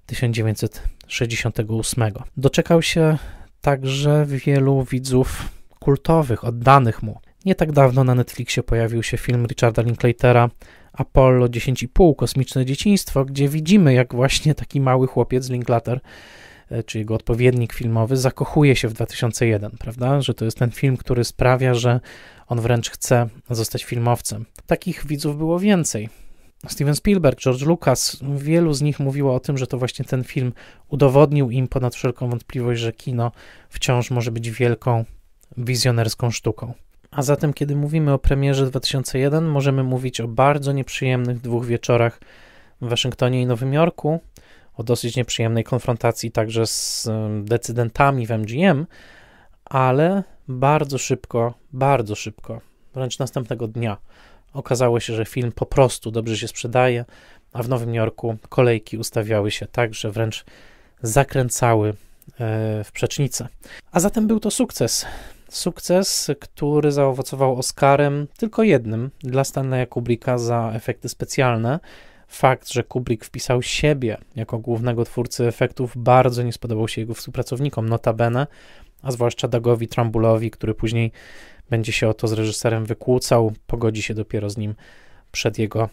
A: 1968. Doczekał się także wielu widzów kultowych, oddanych mu. Nie tak dawno na Netflixie pojawił się film Richarda Linklatera Apollo 10,5 Kosmiczne Dzieciństwo, gdzie widzimy, jak właśnie taki mały chłopiec Linklater e, czy jego odpowiednik filmowy, zakochuje się w 2001, prawda? Że to jest ten film, który sprawia, że on wręcz chce zostać filmowcem. Takich widzów było więcej. Steven Spielberg, George Lucas, wielu z nich mówiło o tym, że to właśnie ten film udowodnił im ponad wszelką wątpliwość, że kino wciąż może być wielką, wizjonerską sztuką. A zatem, kiedy mówimy o premierze 2001, możemy mówić o bardzo nieprzyjemnych dwóch wieczorach w Waszyngtonie i Nowym Jorku, o dosyć nieprzyjemnej konfrontacji także z decydentami w MGM, ale bardzo szybko, bardzo szybko, wręcz następnego dnia Okazało się, że film po prostu dobrze się sprzedaje, a w Nowym Jorku kolejki ustawiały się tak, że wręcz zakręcały e, w przecznicę. A zatem był to sukces. Sukces, który zaowocował Oscarem tylko jednym dla Stanleya Kubricka za efekty specjalne. Fakt, że Kubrick wpisał siebie jako głównego twórcy efektów, bardzo nie spodobał się jego współpracownikom, notabene, a zwłaszcza Dagowi Trambulowi, który później będzie się o to z reżyserem wykłócał, pogodzi się dopiero z nim przed jego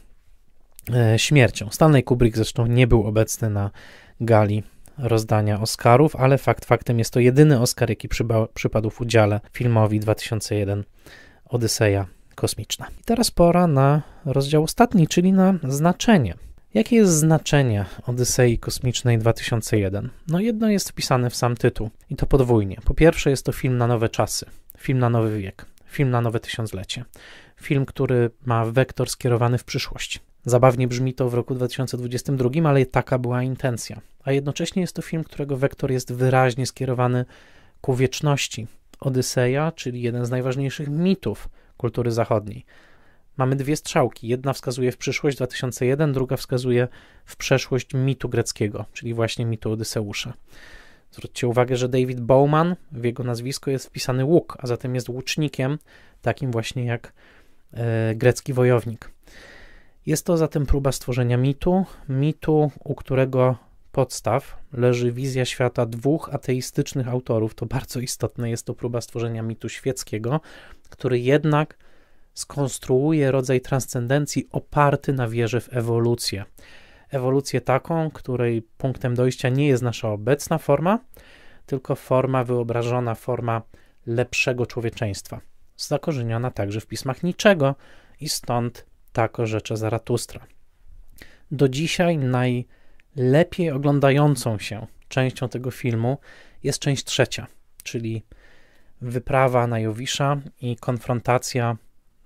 A: e, śmiercią. Stanley Kubrick zresztą nie był obecny na gali rozdania Oscarów, ale fakt faktem jest to jedyny Oscar, jaki przyba, przypadł w udziale filmowi 2001 Odyseja Kosmiczna. I teraz pora na rozdział ostatni, czyli na znaczenie. Jakie jest znaczenie Odysei Kosmicznej 2001? No jedno jest wpisane w sam tytuł i to podwójnie. Po pierwsze jest to film na nowe czasy, Film na nowy wiek, film na nowe tysiąclecie, film, który ma wektor skierowany w przyszłość. Zabawnie brzmi to w roku 2022, ale taka była intencja. A jednocześnie jest to film, którego wektor jest wyraźnie skierowany ku wieczności. Odyseja, czyli jeden z najważniejszych mitów kultury zachodniej. Mamy dwie strzałki. Jedna wskazuje w przyszłość 2001, druga wskazuje w przeszłość mitu greckiego, czyli właśnie mitu Odyseusza. Zwróćcie uwagę, że David Bowman, w jego nazwisko jest wpisany łuk, a zatem jest łucznikiem, takim właśnie jak e, grecki wojownik. Jest to zatem próba stworzenia mitu, mitu, u którego podstaw leży wizja świata dwóch ateistycznych autorów. To bardzo istotne, jest to próba stworzenia mitu świeckiego, który jednak skonstruuje rodzaj transcendencji oparty na wierze w ewolucję ewolucję taką, której punktem dojścia nie jest nasza obecna forma, tylko forma wyobrażona, forma lepszego człowieczeństwa, zakorzeniona także w pismach niczego i stąd tak rzecze Zaratustra. Do dzisiaj najlepiej oglądającą się częścią tego filmu jest część trzecia, czyli wyprawa na Jowisza i konfrontacja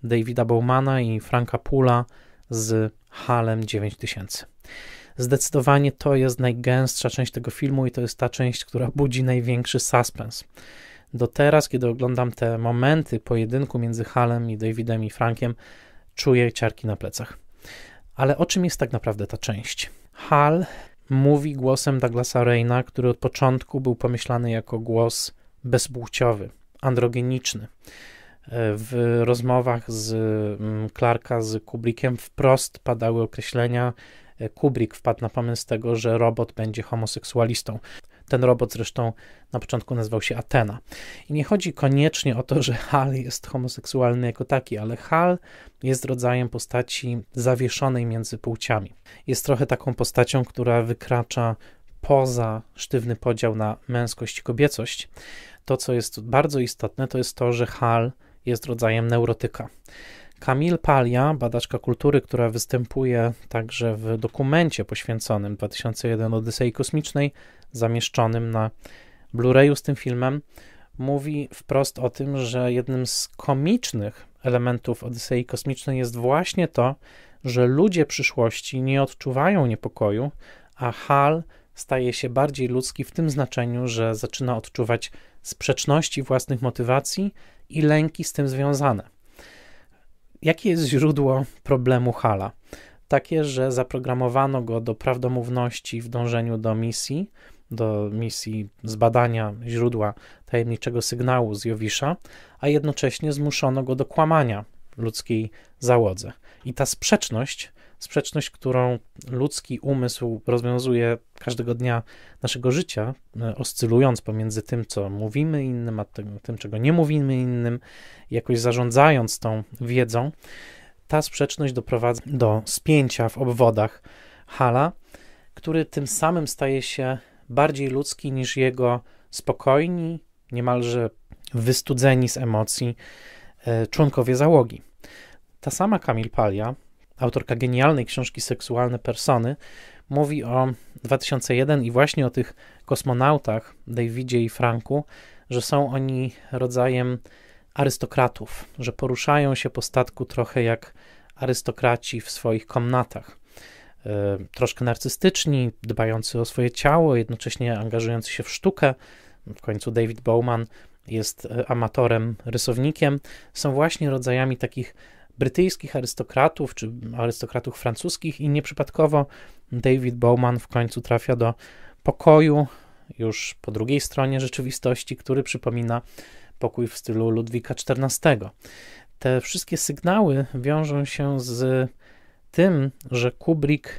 A: Davida Bowmana i Franka Pula z Halem 9000. Zdecydowanie to jest najgęstsza część tego filmu i to jest ta część, która budzi największy suspens. Do teraz, kiedy oglądam te momenty pojedynku między Halem i Davidem i Frankiem, czuję ciarki na plecach. Ale o czym jest tak naprawdę ta część? Hal mówi głosem Douglasa Reina, który od początku był pomyślany jako głos bezpłciowy, androgeniczny. W rozmowach z mm, Clarka z Kublikiem wprost padały określenia Kubrick wpadł na pomysł tego, że robot będzie homoseksualistą. Ten robot zresztą na początku nazywał się Atena. I nie chodzi koniecznie o to, że Hal jest homoseksualny jako taki, ale Hal jest rodzajem postaci zawieszonej między płciami. Jest trochę taką postacią, która wykracza poza sztywny podział na męskość i kobiecość. To, co jest bardzo istotne, to jest to, że Hal jest rodzajem neurotyka. Kamil Palia, badaczka kultury, która występuje także w dokumencie poświęconym 2001 Odysei Kosmicznej, zamieszczonym na Blu-rayu z tym filmem, mówi wprost o tym, że jednym z komicznych elementów Odysei Kosmicznej jest właśnie to, że ludzie przyszłości nie odczuwają niepokoju, a Hal staje się bardziej ludzki w tym znaczeniu, że zaczyna odczuwać sprzeczności własnych motywacji i lęki z tym związane. Jakie jest źródło problemu Hala? Takie, że zaprogramowano go do prawdomówności w dążeniu do misji, do misji zbadania źródła tajemniczego sygnału z Jowisza, a jednocześnie zmuszono go do kłamania ludzkiej załodze. I ta sprzeczność sprzeczność, którą ludzki umysł rozwiązuje każdego dnia naszego życia, e, oscylując pomiędzy tym, co mówimy innym, a tym, tym czego nie mówimy innym, jakoś zarządzając tą wiedzą, ta sprzeczność doprowadza do spięcia w obwodach Hala, który tym samym staje się bardziej ludzki niż jego spokojni, niemalże wystudzeni z emocji e, członkowie załogi. Ta sama Kamil Palia autorka genialnej książki Seksualne Persony, mówi o 2001 i właśnie o tych kosmonautach Davidzie i Franku, że są oni rodzajem arystokratów, że poruszają się po statku trochę jak arystokraci w swoich komnatach. E, troszkę narcystyczni, dbający o swoje ciało, jednocześnie angażujący się w sztukę. W końcu David Bowman jest e, amatorem, rysownikiem. Są właśnie rodzajami takich brytyjskich arystokratów czy arystokratów francuskich i nieprzypadkowo David Bowman w końcu trafia do pokoju już po drugiej stronie rzeczywistości, który przypomina pokój w stylu Ludwika XIV. Te wszystkie sygnały wiążą się z tym, że Kubrick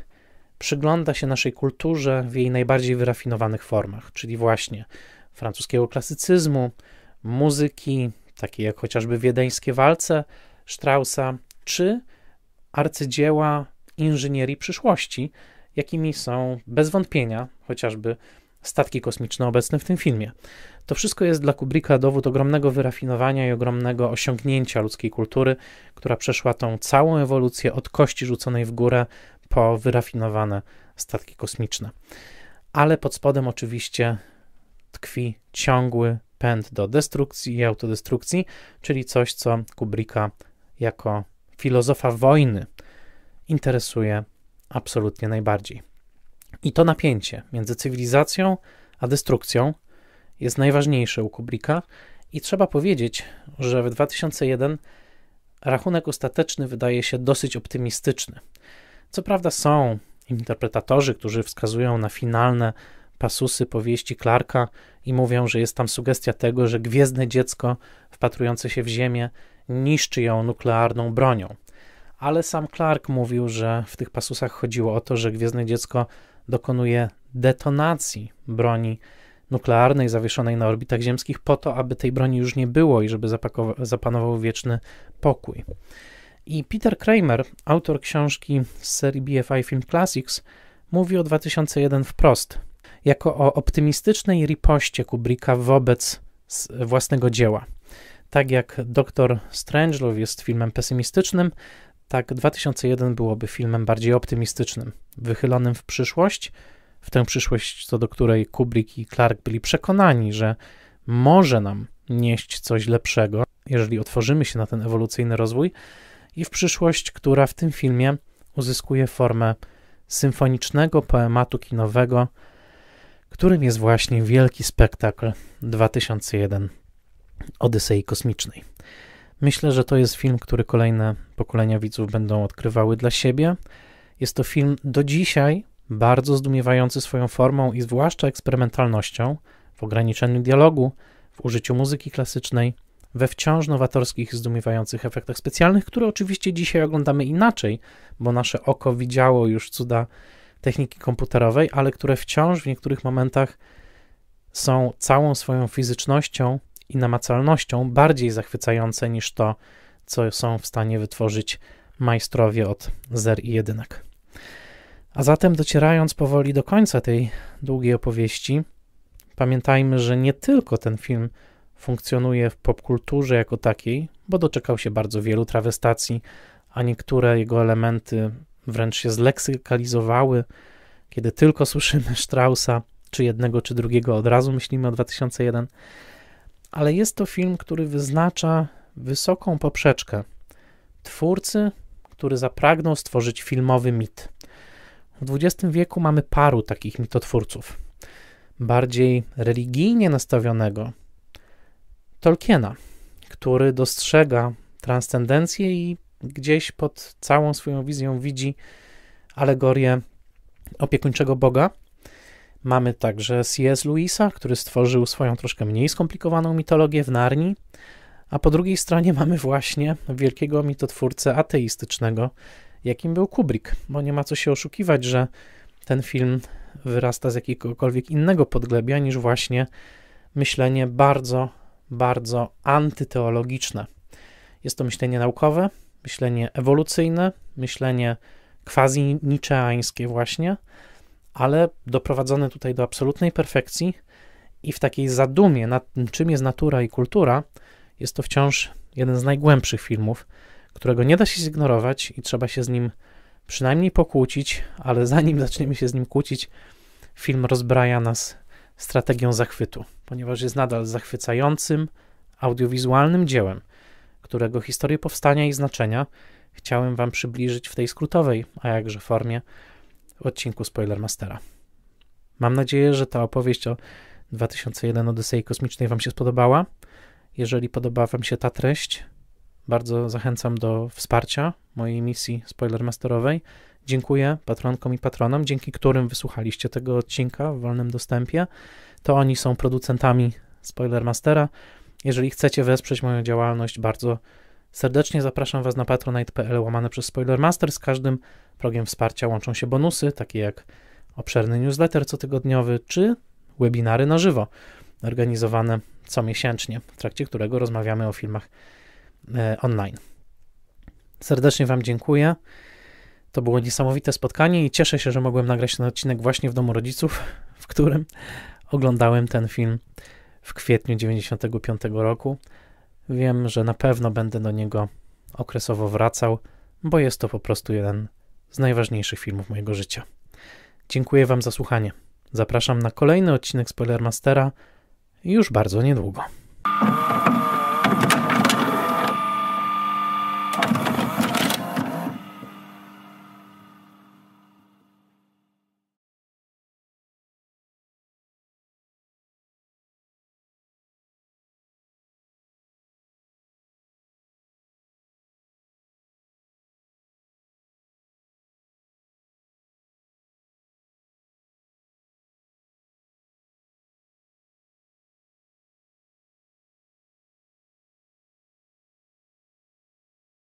A: przygląda się naszej kulturze w jej najbardziej wyrafinowanych formach, czyli właśnie francuskiego klasycyzmu, muzyki, takiej jak chociażby wiedeńskie walce, Straussa, czy arcydzieła inżynierii przyszłości, jakimi są bez wątpienia chociażby statki kosmiczne obecne w tym filmie. To wszystko jest dla Kubricka dowód ogromnego wyrafinowania i ogromnego osiągnięcia ludzkiej kultury, która przeszła tą całą ewolucję od kości rzuconej w górę po wyrafinowane statki kosmiczne. Ale pod spodem oczywiście tkwi ciągły pęd do destrukcji i autodestrukcji, czyli coś, co Kubricka jako filozofa wojny interesuje absolutnie najbardziej. I to napięcie między cywilizacją a destrukcją jest najważniejsze u Kubricka i trzeba powiedzieć, że w 2001 rachunek ostateczny wydaje się dosyć optymistyczny. Co prawda są interpretatorzy, którzy wskazują na finalne pasusy powieści Clarka i mówią, że jest tam sugestia tego, że gwiezdne dziecko wpatrujące się w ziemię niszczy ją nuklearną bronią. Ale sam Clark mówił, że w tych pasusach chodziło o to, że Gwiezdne Dziecko dokonuje detonacji broni nuklearnej zawieszonej na orbitach ziemskich po to, aby tej broni już nie było i żeby zapanował wieczny pokój. I Peter Kramer, autor książki z serii BFI Film Classics, mówi o 2001 wprost, jako o optymistycznej ripoście Kubricka wobec własnego dzieła. Tak jak Doktor Strangelove jest filmem pesymistycznym, tak 2001 byłoby filmem bardziej optymistycznym, wychylonym w przyszłość, w tę przyszłość, co do której Kubrick i Clark byli przekonani, że może nam nieść coś lepszego, jeżeli otworzymy się na ten ewolucyjny rozwój, i w przyszłość, która w tym filmie uzyskuje formę symfonicznego poematu kinowego, którym jest właśnie wielki spektakl 2001. Odysei Kosmicznej. Myślę, że to jest film, który kolejne pokolenia widzów będą odkrywały dla siebie. Jest to film do dzisiaj bardzo zdumiewający swoją formą i zwłaszcza eksperymentalnością w ograniczeniu dialogu, w użyciu muzyki klasycznej, we wciąż nowatorskich, zdumiewających efektach specjalnych, które oczywiście dzisiaj oglądamy inaczej, bo nasze oko widziało już cuda techniki komputerowej, ale które wciąż w niektórych momentach są całą swoją fizycznością i namacalnością bardziej zachwycające niż to, co są w stanie wytworzyć majstrowie od zer i jedynek. A zatem docierając powoli do końca tej długiej opowieści, pamiętajmy, że nie tylko ten film funkcjonuje w popkulturze jako takiej, bo doczekał się bardzo wielu trawestacji, a niektóre jego elementy wręcz się zleksykalizowały. Kiedy tylko słyszymy Straussa, czy jednego, czy drugiego, od razu myślimy o 2001 ale jest to film, który wyznacza wysoką poprzeczkę twórcy, który zapragnął stworzyć filmowy mit. W XX wieku mamy paru takich mitotwórców. Bardziej religijnie nastawionego Tolkiena, który dostrzega transcendencję i gdzieś pod całą swoją wizją widzi alegorię opiekuńczego Boga, Mamy także C.S. Lewisa, który stworzył swoją troszkę mniej skomplikowaną mitologię w Narni, a po drugiej stronie mamy właśnie wielkiego mitotwórcę ateistycznego, jakim był Kubrick, bo nie ma co się oszukiwać, że ten film wyrasta z jakiegokolwiek innego podglebia niż właśnie myślenie bardzo, bardzo antyteologiczne. Jest to myślenie naukowe, myślenie ewolucyjne, myślenie quasi-niczeańskie właśnie, ale doprowadzone tutaj do absolutnej perfekcji i w takiej zadumie nad tym, czym jest natura i kultura, jest to wciąż jeden z najgłębszych filmów, którego nie da się zignorować i trzeba się z nim przynajmniej pokłócić, ale zanim zaczniemy się z nim kłócić, film rozbraja nas strategią zachwytu, ponieważ jest nadal zachwycającym, audiowizualnym dziełem, którego historię powstania i znaczenia chciałem Wam przybliżyć w tej skrótowej, a jakże formie, odcinku Spoilermastera. Mam nadzieję, że ta opowieść o 2001 Odysei Kosmicznej Wam się spodobała. Jeżeli podoba Wam się ta treść, bardzo zachęcam do wsparcia mojej misji Spoilermasterowej. Dziękuję patronkom i patronom, dzięki którym wysłuchaliście tego odcinka w wolnym dostępie. To oni są producentami Spoilermastera. Jeżeli chcecie wesprzeć moją działalność, bardzo serdecznie zapraszam Was na patronite.pl łamane przez Spoilermaster. Z każdym Progiem wsparcia łączą się bonusy, takie jak obszerny newsletter cotygodniowy czy webinary na żywo, organizowane co miesięcznie, w trakcie którego rozmawiamy o filmach e, online. Serdecznie Wam dziękuję. To było niesamowite spotkanie i cieszę się, że mogłem nagrać ten odcinek właśnie w domu rodziców, w którym oglądałem ten film w kwietniu 95 roku. Wiem, że na pewno będę do niego okresowo wracał, bo jest to po prostu jeden z najważniejszych filmów mojego życia. Dziękuję Wam za słuchanie. Zapraszam na kolejny odcinek Spoilermastera już bardzo niedługo.